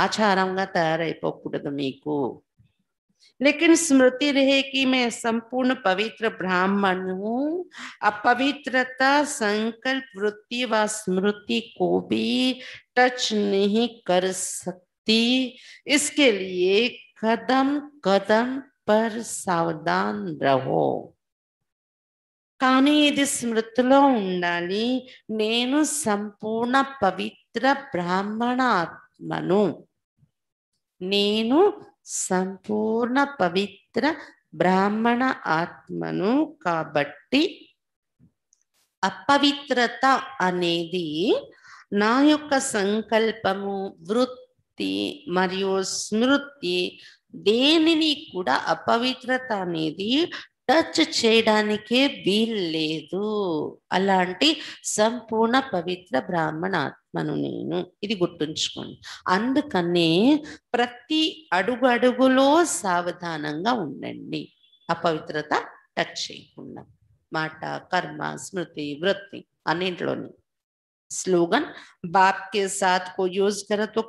आचार ఆచారంగా लेकिन स्मृति रहे कि मैं संपूर्ण पवित्र ब्राह्मण हूँ अपवित्रता संकल्प वृत्ति व स्मृति को भी टच नहीं कर सकती इसके लिए कदम कदम पर सावधान रहो కానీ ఇది స్మృతిలో ఉండాలి నేను సంపూర్ణ పవిత్ర బ్రాహ్మణ ఆత్మను నేను సంపూర్ణ పవిత్ర బ్రాహ్మణ ఆత్మను కాబట్టి అపవిత్రత అనేది నా యొక్క సంకల్పము వృత్తి మరియు స్మృతి దేనిని కూడా అపవిత్రత అనేది టచ్ చేయడానికే వీల్లేదు అలాంటి సంపూర్ణ పవిత్ర బ్రాహ్మణ ఆత్మను నేను ఇది గుర్తుంచుకోండి అందుకనే ప్రతి అడుగు అడుగులో సావధానంగా ఉండండి అపవిత్రత టచ్ చేయకుండా మాట కర్మ స్మృతి వృత్తి అన్నింటిలోని స్లోగన్ బాప్ కే సాత్ కో యూజ్ కరతో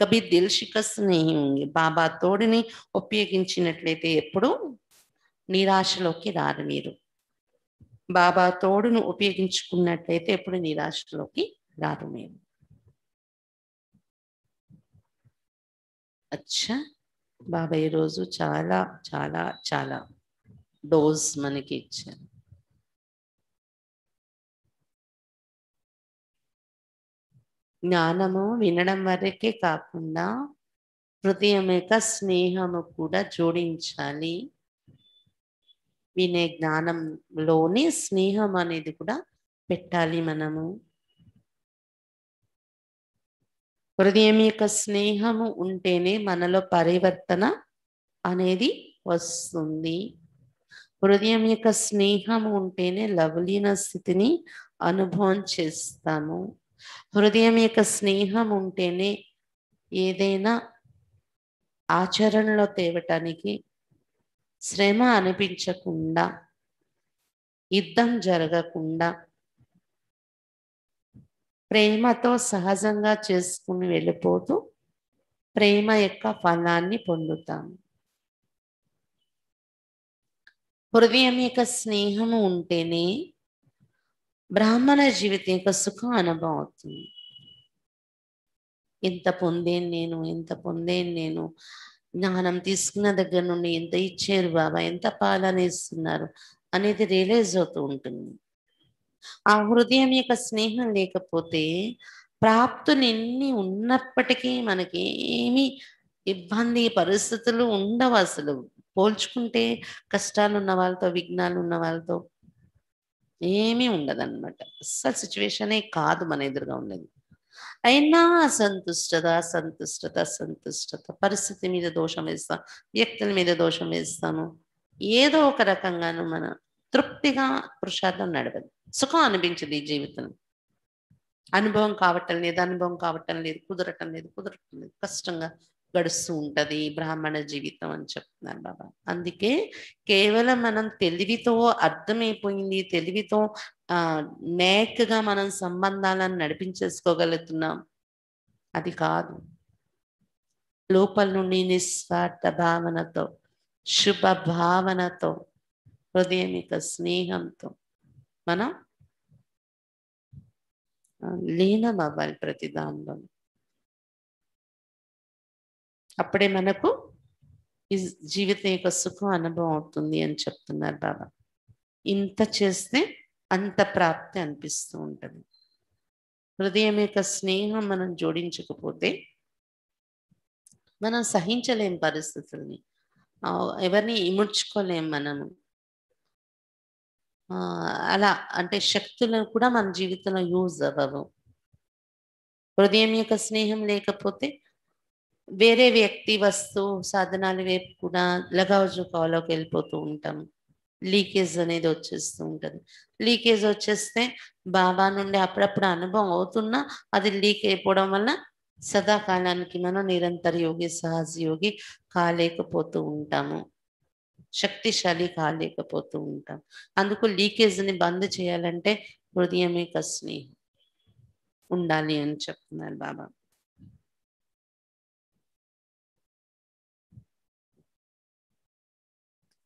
కబీ దిల్ कभी दिल బాబా తోడిని ఉపయోగించినట్లయితే ఎప్పుడు నిరాశలోకి రారు మీరు బాబా తోడును ఉపయోగించుకున్నట్లయితే ఎప్పుడు నిరాశలోకి రారు మీరు అచ్చా బాబా ఈరోజు చాలా చాలా చాలా డోస్ మనకి ఇచ్చారు జ్ఞానము వినడం వరకే కాకుండా హృదయం యొక్క స్నేహము కూడా జోడించాలి వినే జ్ఞానంలోనే స్నేహం అనేది కూడా పెట్టాలి మనము హృదయం యొక్క స్నేహము ఉంటేనే మనలో పరివర్తన అనేది వస్తుంది హృదయం యొక్క స్నేహం ఉంటేనే లవలీన స్థితిని అనుభవం చేస్తాము హృదయం యొక్క స్నేహం ఉంటేనే ఏదైనా ఆచరణలో తేవటానికి శ్రమ అనిపించకుండా యుద్ధం జరగకుండా ప్రేమతో సహజంగా చేసుకుని వెళ్ళిపోతూ ప్రేమ యొక్క ఫలాన్ని పొందుతాము హృదయం యొక్క స్నేహము ఉంటేనే బ్రాహ్మణ జీవితం యొక్క సుఖం అనుభవం అవుతుంది ఇంత పొందేను నేను ఇంత పొందేను నేను జ్ఞానం తీసుకున్న దగ్గర నుండి ఎంత ఇచ్చారు బాబా ఎంత పాలన ఇస్తున్నారు అనేది రియలైజ్ అవుతూ ఉంటుంది ఆ హృదయం యొక్క స్నేహం లేకపోతే ప్రాప్తులు ఎన్ని ఉన్నప్పటికీ మనకి ఏమి ఇబ్బంది పరిస్థితులు ఉండవు అసలు పోల్చుకుంటే కష్టాలు ఉన్న వాళ్ళతో విఘ్నాలు ఉన్న వాళ్ళతో ఏమీ ఉండదన్నమాట అసలు సిచ్యువేషనే కాదు మన ఎదురుగా ఉండేది అయినా అసంతుష్టత అసంతుష్టత అసంతుష్టత పరిస్థితి మీద దోషం వేస్తాను వ్యక్తుల మీద దోషం వేస్తాను ఏదో ఒక రకంగాను మన తృప్తిగా పురుషార్థం నడవదు సుఖం అనిపించదు ఈ జీవితం అనుభవం కావటం లేదు అనుభవం కావటం లేదు కుదరటం లేదు కుదరటం లేదు కష్టంగా గడుస్తూ ఉంటది బ్రాహ్మణ జీవితం అని చెప్తున్నారు బాబా అందుకే కేవలం మనం తెలివితో అర్థమైపోయింది తెలివితో ఆ నేకగా మనం సంబంధాలను నడిపించేసుకోగలుగుతున్నాం అది కాదు లోపల నుండి నిస్వార్థ భావనతో శుభ భావనతో యొక్క స్నేహంతో మనం లీనం అవ్వాలి ప్రతి దానిలోనూ అప్పుడే మనకు ఈ జీవితం యొక్క సుఖం అనుభవం అవుతుంది అని చెప్తున్నారు బాబా ఇంత చేస్తే అంత ప్రాప్తి అనిపిస్తూ ఉంటుంది హృదయం యొక్క స్నేహం మనం జోడించకపోతే మనం సహించలేం పరిస్థితుల్ని ఎవరిని ఇముడ్చుకోలేం మనము అలా అంటే శక్తులను కూడా మన జీవితంలో యూజ్ అవ్వవు హృదయం యొక్క స్నేహం లేకపోతే వేరే వ్యక్తి వస్తు సాధనాలు వైపు కూడా లగావజు కాలోకి వెళ్ళిపోతూ ఉంటాం లీకేజ్ అనేది వచ్చేస్తూ ఉంటుంది లీకేజ్ వచ్చేస్తే బాబా నుండి అప్పుడప్పుడు అనుభవం అవుతున్నా అది లీక్ అయిపోవడం వల్ల సదాకాలానికి మనం నిరంతర యోగి సహజ యోగి కాలేకపోతూ ఉంటాము శక్తిశాలి కాలేకపోతూ ఉంటాం అందుకు లీకేజ్ని బంద్ చేయాలంటే హృదయమే కస్ని ఉండాలి అని చెప్తున్నారు బాబా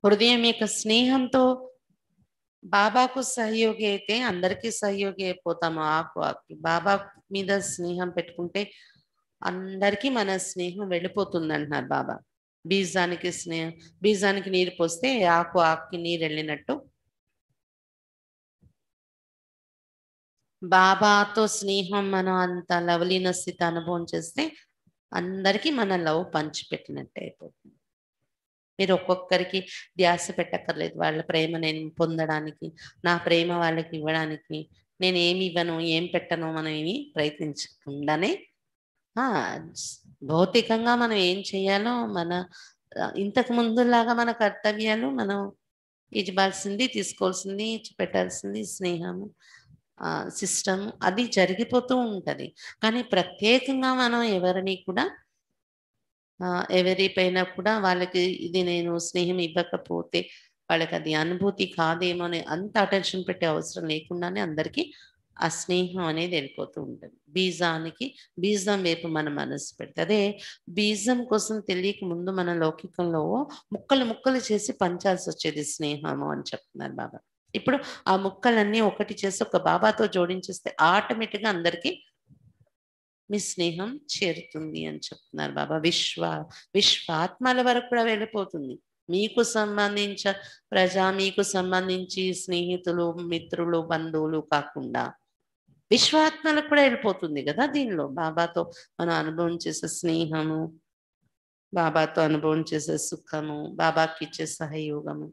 హృదయం యొక్క స్నేహంతో బాబాకు సహయోగి అయితే అందరికీ సహయోగి అయిపోతాము ఆకు బాబా మీద స్నేహం పెట్టుకుంటే అందరికీ మన స్నేహం వెళ్ళిపోతుంది అంటున్నారు బాబా బీజానికి స్నేహం బీజానికి నీరు పోస్తే ఆకు ఆకుకి నీరు వెళ్ళినట్టు బాబాతో స్నేహం మనం అంత స్థితి అనుభవం చేస్తే అందరికీ మన లవ్ పంచిపెట్టినట్టు అయిపోతుంది మీరు ఒక్కొక్కరికి ధ్యాస పెట్టక్కర్లేదు వాళ్ళ ప్రేమ నేను పొందడానికి నా ప్రేమ వాళ్ళకి ఇవ్వడానికి నేను ఏమి ఇవ్వను ఏం పెట్టను మనం ఏమి ప్రయత్నించకుండానే భౌతికంగా మనం ఏం చేయాలో మన ఇంతకు ముందులాగా మన కర్తవ్యాలు మనం ఇవ్వాల్సింది తీసుకోవాల్సింది పెట్టాల్సింది స్నేహము సిస్టమ్ అది జరిగిపోతూ ఉంటుంది కానీ ప్రత్యేకంగా మనం ఎవరిని కూడా పైన కూడా వాళ్ళకి ఇది నేను స్నేహం ఇవ్వకపోతే వాళ్ళకి అది అనుభూతి కాదేమో అని అంత అటెన్షన్ పెట్టే అవసరం లేకుండానే అందరికీ ఆ స్నేహం అనేది వెళ్ళిపోతూ ఉంటుంది బీజానికి బీజం వైపు మన మనసు పెడితే అదే బీజం కోసం తెలియక ముందు మన లౌకికంలో ముక్కలు ముక్కలు చేసి పంచాల్సి వచ్చేది స్నేహము అని చెప్తున్నారు బాబా ఇప్పుడు ఆ ముక్కలన్నీ ఒకటి చేసి ఒక బాబాతో జోడించేస్తే ఆటోమేటిక్గా అందరికీ మీ స్నేహం చేరుతుంది అని చెప్తున్నారు బాబా విశ్వ విశ్వాత్మల వరకు కూడా వెళ్ళిపోతుంది మీకు సంబంధించ ప్రజా మీకు సంబంధించి స్నేహితులు మిత్రులు బంధువులు కాకుండా విశ్వాత్మలకు కూడా వెళ్ళిపోతుంది కదా దీనిలో బాబాతో మనం అనుభవం చేసే స్నేహము బాబాతో అనుభవం చేసే సుఖము బాబాకి ఇచ్చే సహయోగము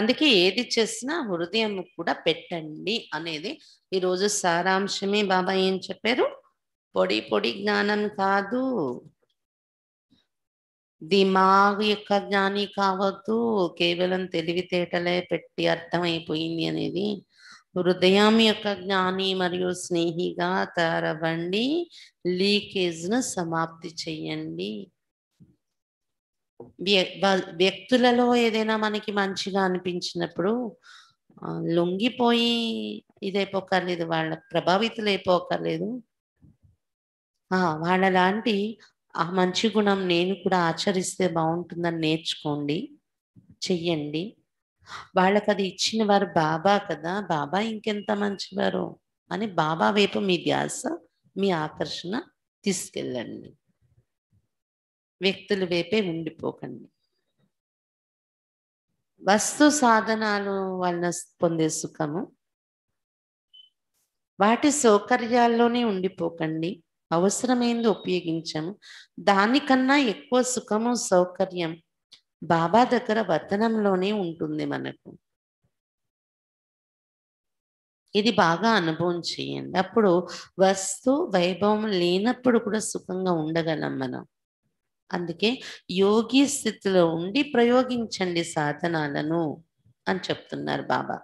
అందుకే ఏది చేసినా హృదయం కూడా పెట్టండి అనేది ఈరోజు సారాంశమే బాబా ఏం చెప్పారు పొడి పొడి జ్ఞానం కాదు దిమాగ్ యొక్క జ్ఞాని కావద్దు కేవలం తెలివితేటలే పెట్టి అర్థమైపోయింది అనేది హృదయం యొక్క జ్ఞాని మరియు స్నేహిగా తరవండి లీకేజ్ను సమాప్తి చెయ్యండి వ్యక్తులలో ఏదైనా మనకి మంచిగా అనిపించినప్పుడు లొంగిపోయి ఇదైపోకర్లేదు వాళ్ళ వాళ్ళ లాంటి ఆ మంచి గుణం నేను కూడా ఆచరిస్తే బాగుంటుందని నేర్చుకోండి చెయ్యండి వాళ్ళకి అది ఇచ్చిన వారు బాబా కదా బాబా ఇంకెంత మంచివారు అని బాబా వైపు మీ ధ్యాస మీ ఆకర్షణ తీసుకెళ్ళండి వ్యక్తుల వైపే ఉండిపోకండి వస్తు సాధనాలు వలన పొందే సుఖము వాటి సౌకర్యాల్లోనే ఉండిపోకండి అవసరమైంది ఉపయోగించము దానికన్నా ఎక్కువ సుఖము సౌకర్యం బాబా దగ్గర వతనంలోనే ఉంటుంది మనకు ఇది బాగా అనుభవం చేయండి అప్పుడు వస్తు వైభవం లేనప్పుడు కూడా సుఖంగా ఉండగలం మనం అందుకే యోగి స్థితిలో ఉండి ప్రయోగించండి సాధనాలను అని చెప్తున్నారు బాబా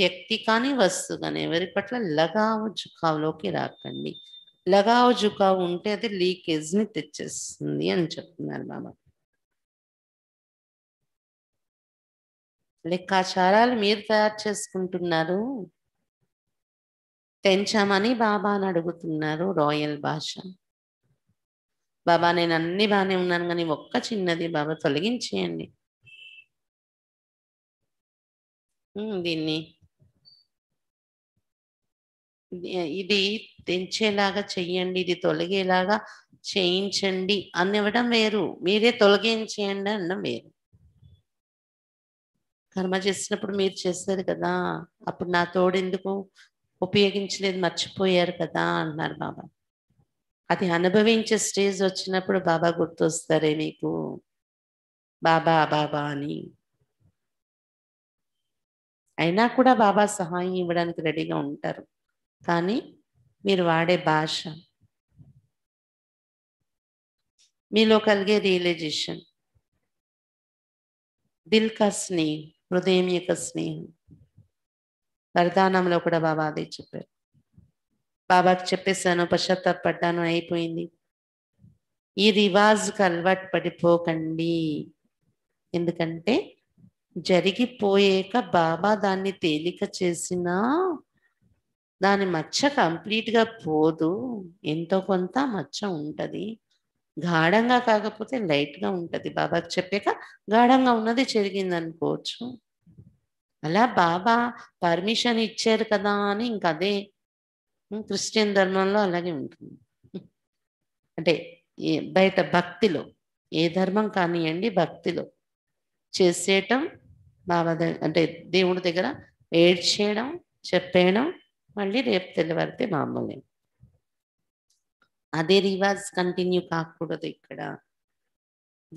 వ్యక్తి కానీ వస్తువు కానీ ఎవరి పట్ల లగావు జుకావులోకి రాకండి లగావు జుకావు ఉంటే అది లీకేజ్ని తెచ్చేస్తుంది అని చెప్తున్నారు బాబా లెక్కాచారాలు మీరు తయారు చేసుకుంటున్నారు తెంచామని బాబాని అడుగుతున్నారు రాయల్ భాష బాబా నేను అన్ని బాగానే ఉన్నాను కానీ ఒక్క చిన్నది బాబా తొలగించేయండి దీన్ని ఇది తెంచేలాగా చెయ్యండి ఇది తొలగేలాగా చేయించండి అనివ్వడం వేరు మీరే తొలగించేయండి అన్న వేరు కర్మ చేసినప్పుడు మీరు చేస్తారు కదా అప్పుడు నా తోడెందుకు ఉపయోగించలేదు మర్చిపోయారు కదా అన్నారు బాబా అది అనుభవించే స్టేజ్ వచ్చినప్పుడు బాబా గుర్తొస్తారే మీకు బాబా బాబా అని అయినా కూడా బాబా సహాయం ఇవ్వడానికి రెడీగా ఉంటారు కానీ మీరు వాడే భాష మీలో కలిగే రియలైజేషన్ దిల్ కా స్నేహం హృదయం యొక్క స్నేహం వరదానంలో కూడా బాబా అదే చెప్పారు బాబాకి చెప్పేశాను పశ్చాత్తాపడ్డాను అయిపోయింది ఈ రివాజ్కి అలవాటు పడిపోకండి ఎందుకంటే జరిగిపోయాక బాబా దాన్ని తేలిక చేసినా దాని మచ్చ కంప్లీట్గా పోదు ఎంతో కొంత మచ్చ ఉంటుంది గాఢంగా కాకపోతే లైట్గా ఉంటుంది బాబాకి చెప్పాక గాఢంగా ఉన్నది జరిగింది అనుకోవచ్చు అలా బాబా పర్మిషన్ ఇచ్చారు కదా అని ఇంకదే క్రిస్టియన్ ధర్మంలో అలాగే ఉంటుంది అంటే బయట భక్తిలో ఏ ధర్మం కానివ్వండి భక్తిలో చేసేయటం బాబా దగ్గర అంటే దేవుడి దగ్గర ఏడ్చేయడం చెప్పేయడం మళ్ళీ రేపు తెల్లవారితే మామూలే అదే రివాజ్ కంటిన్యూ కాకూడదు ఇక్కడ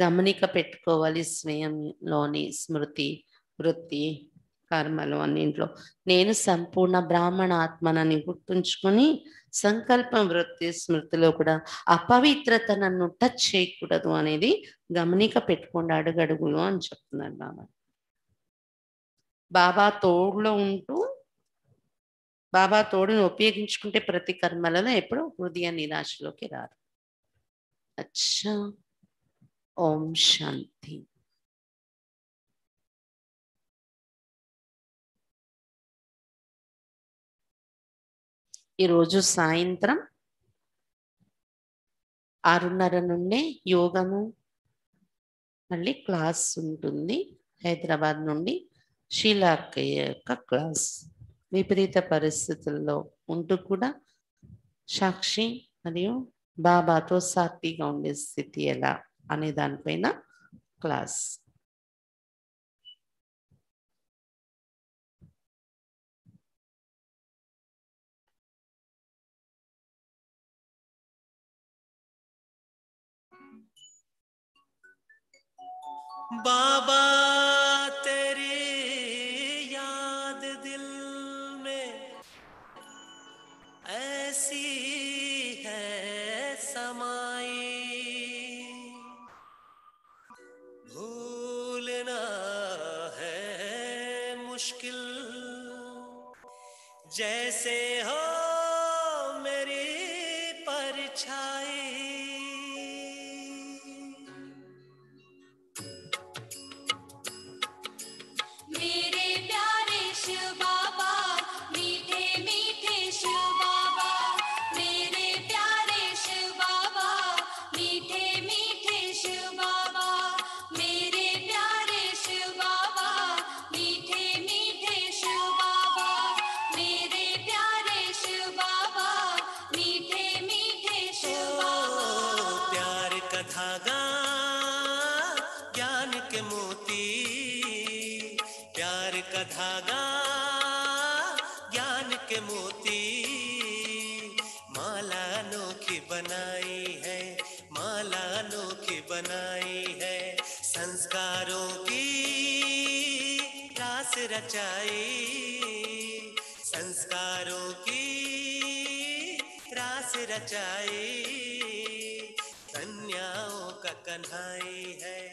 గమనిక పెట్టుకోవాలి స్వయంలోని స్మృతి వృత్తి కర్మలు అన్నింట్లో నేను సంపూర్ణ బ్రాహ్మణ ఆత్మనని గుర్తుంచుకొని సంకల్పం వృత్తి స్మృతిలో కూడా అపవిత్రత నన్ను టచ్ చేయకూడదు అనేది గమనిక పెట్టుకోండి అడుగడుగులు అని చెప్తున్నాడు బాబా బాబా తోడులో ఉంటూ బాబా తోడుని ఉపయోగించుకుంటే ప్రతి కర్మలలో ఎప్పుడూ హృదయ నిరాశలోకి రాదు అచ్చా ఓం శాంతి ఈరోజు సాయంత్రం ఆరున్నర నుండే యోగము మళ్ళీ క్లాస్ ఉంటుంది హైదరాబాద్ నుండి శీలార్కయ్య యొక్క క్లాస్ విపరీత పరిస్థితుల్లో ఉంటూ కూడా సాక్షి మరియు బాబాతో సాత్తిగా ఉండే స్థితి ఎలా అనే దానిపైన క్లాస్ बाबा तेरी याद दिल में ऐसी है समाई भूलना है मुश्किल जैसे हो कन्हई है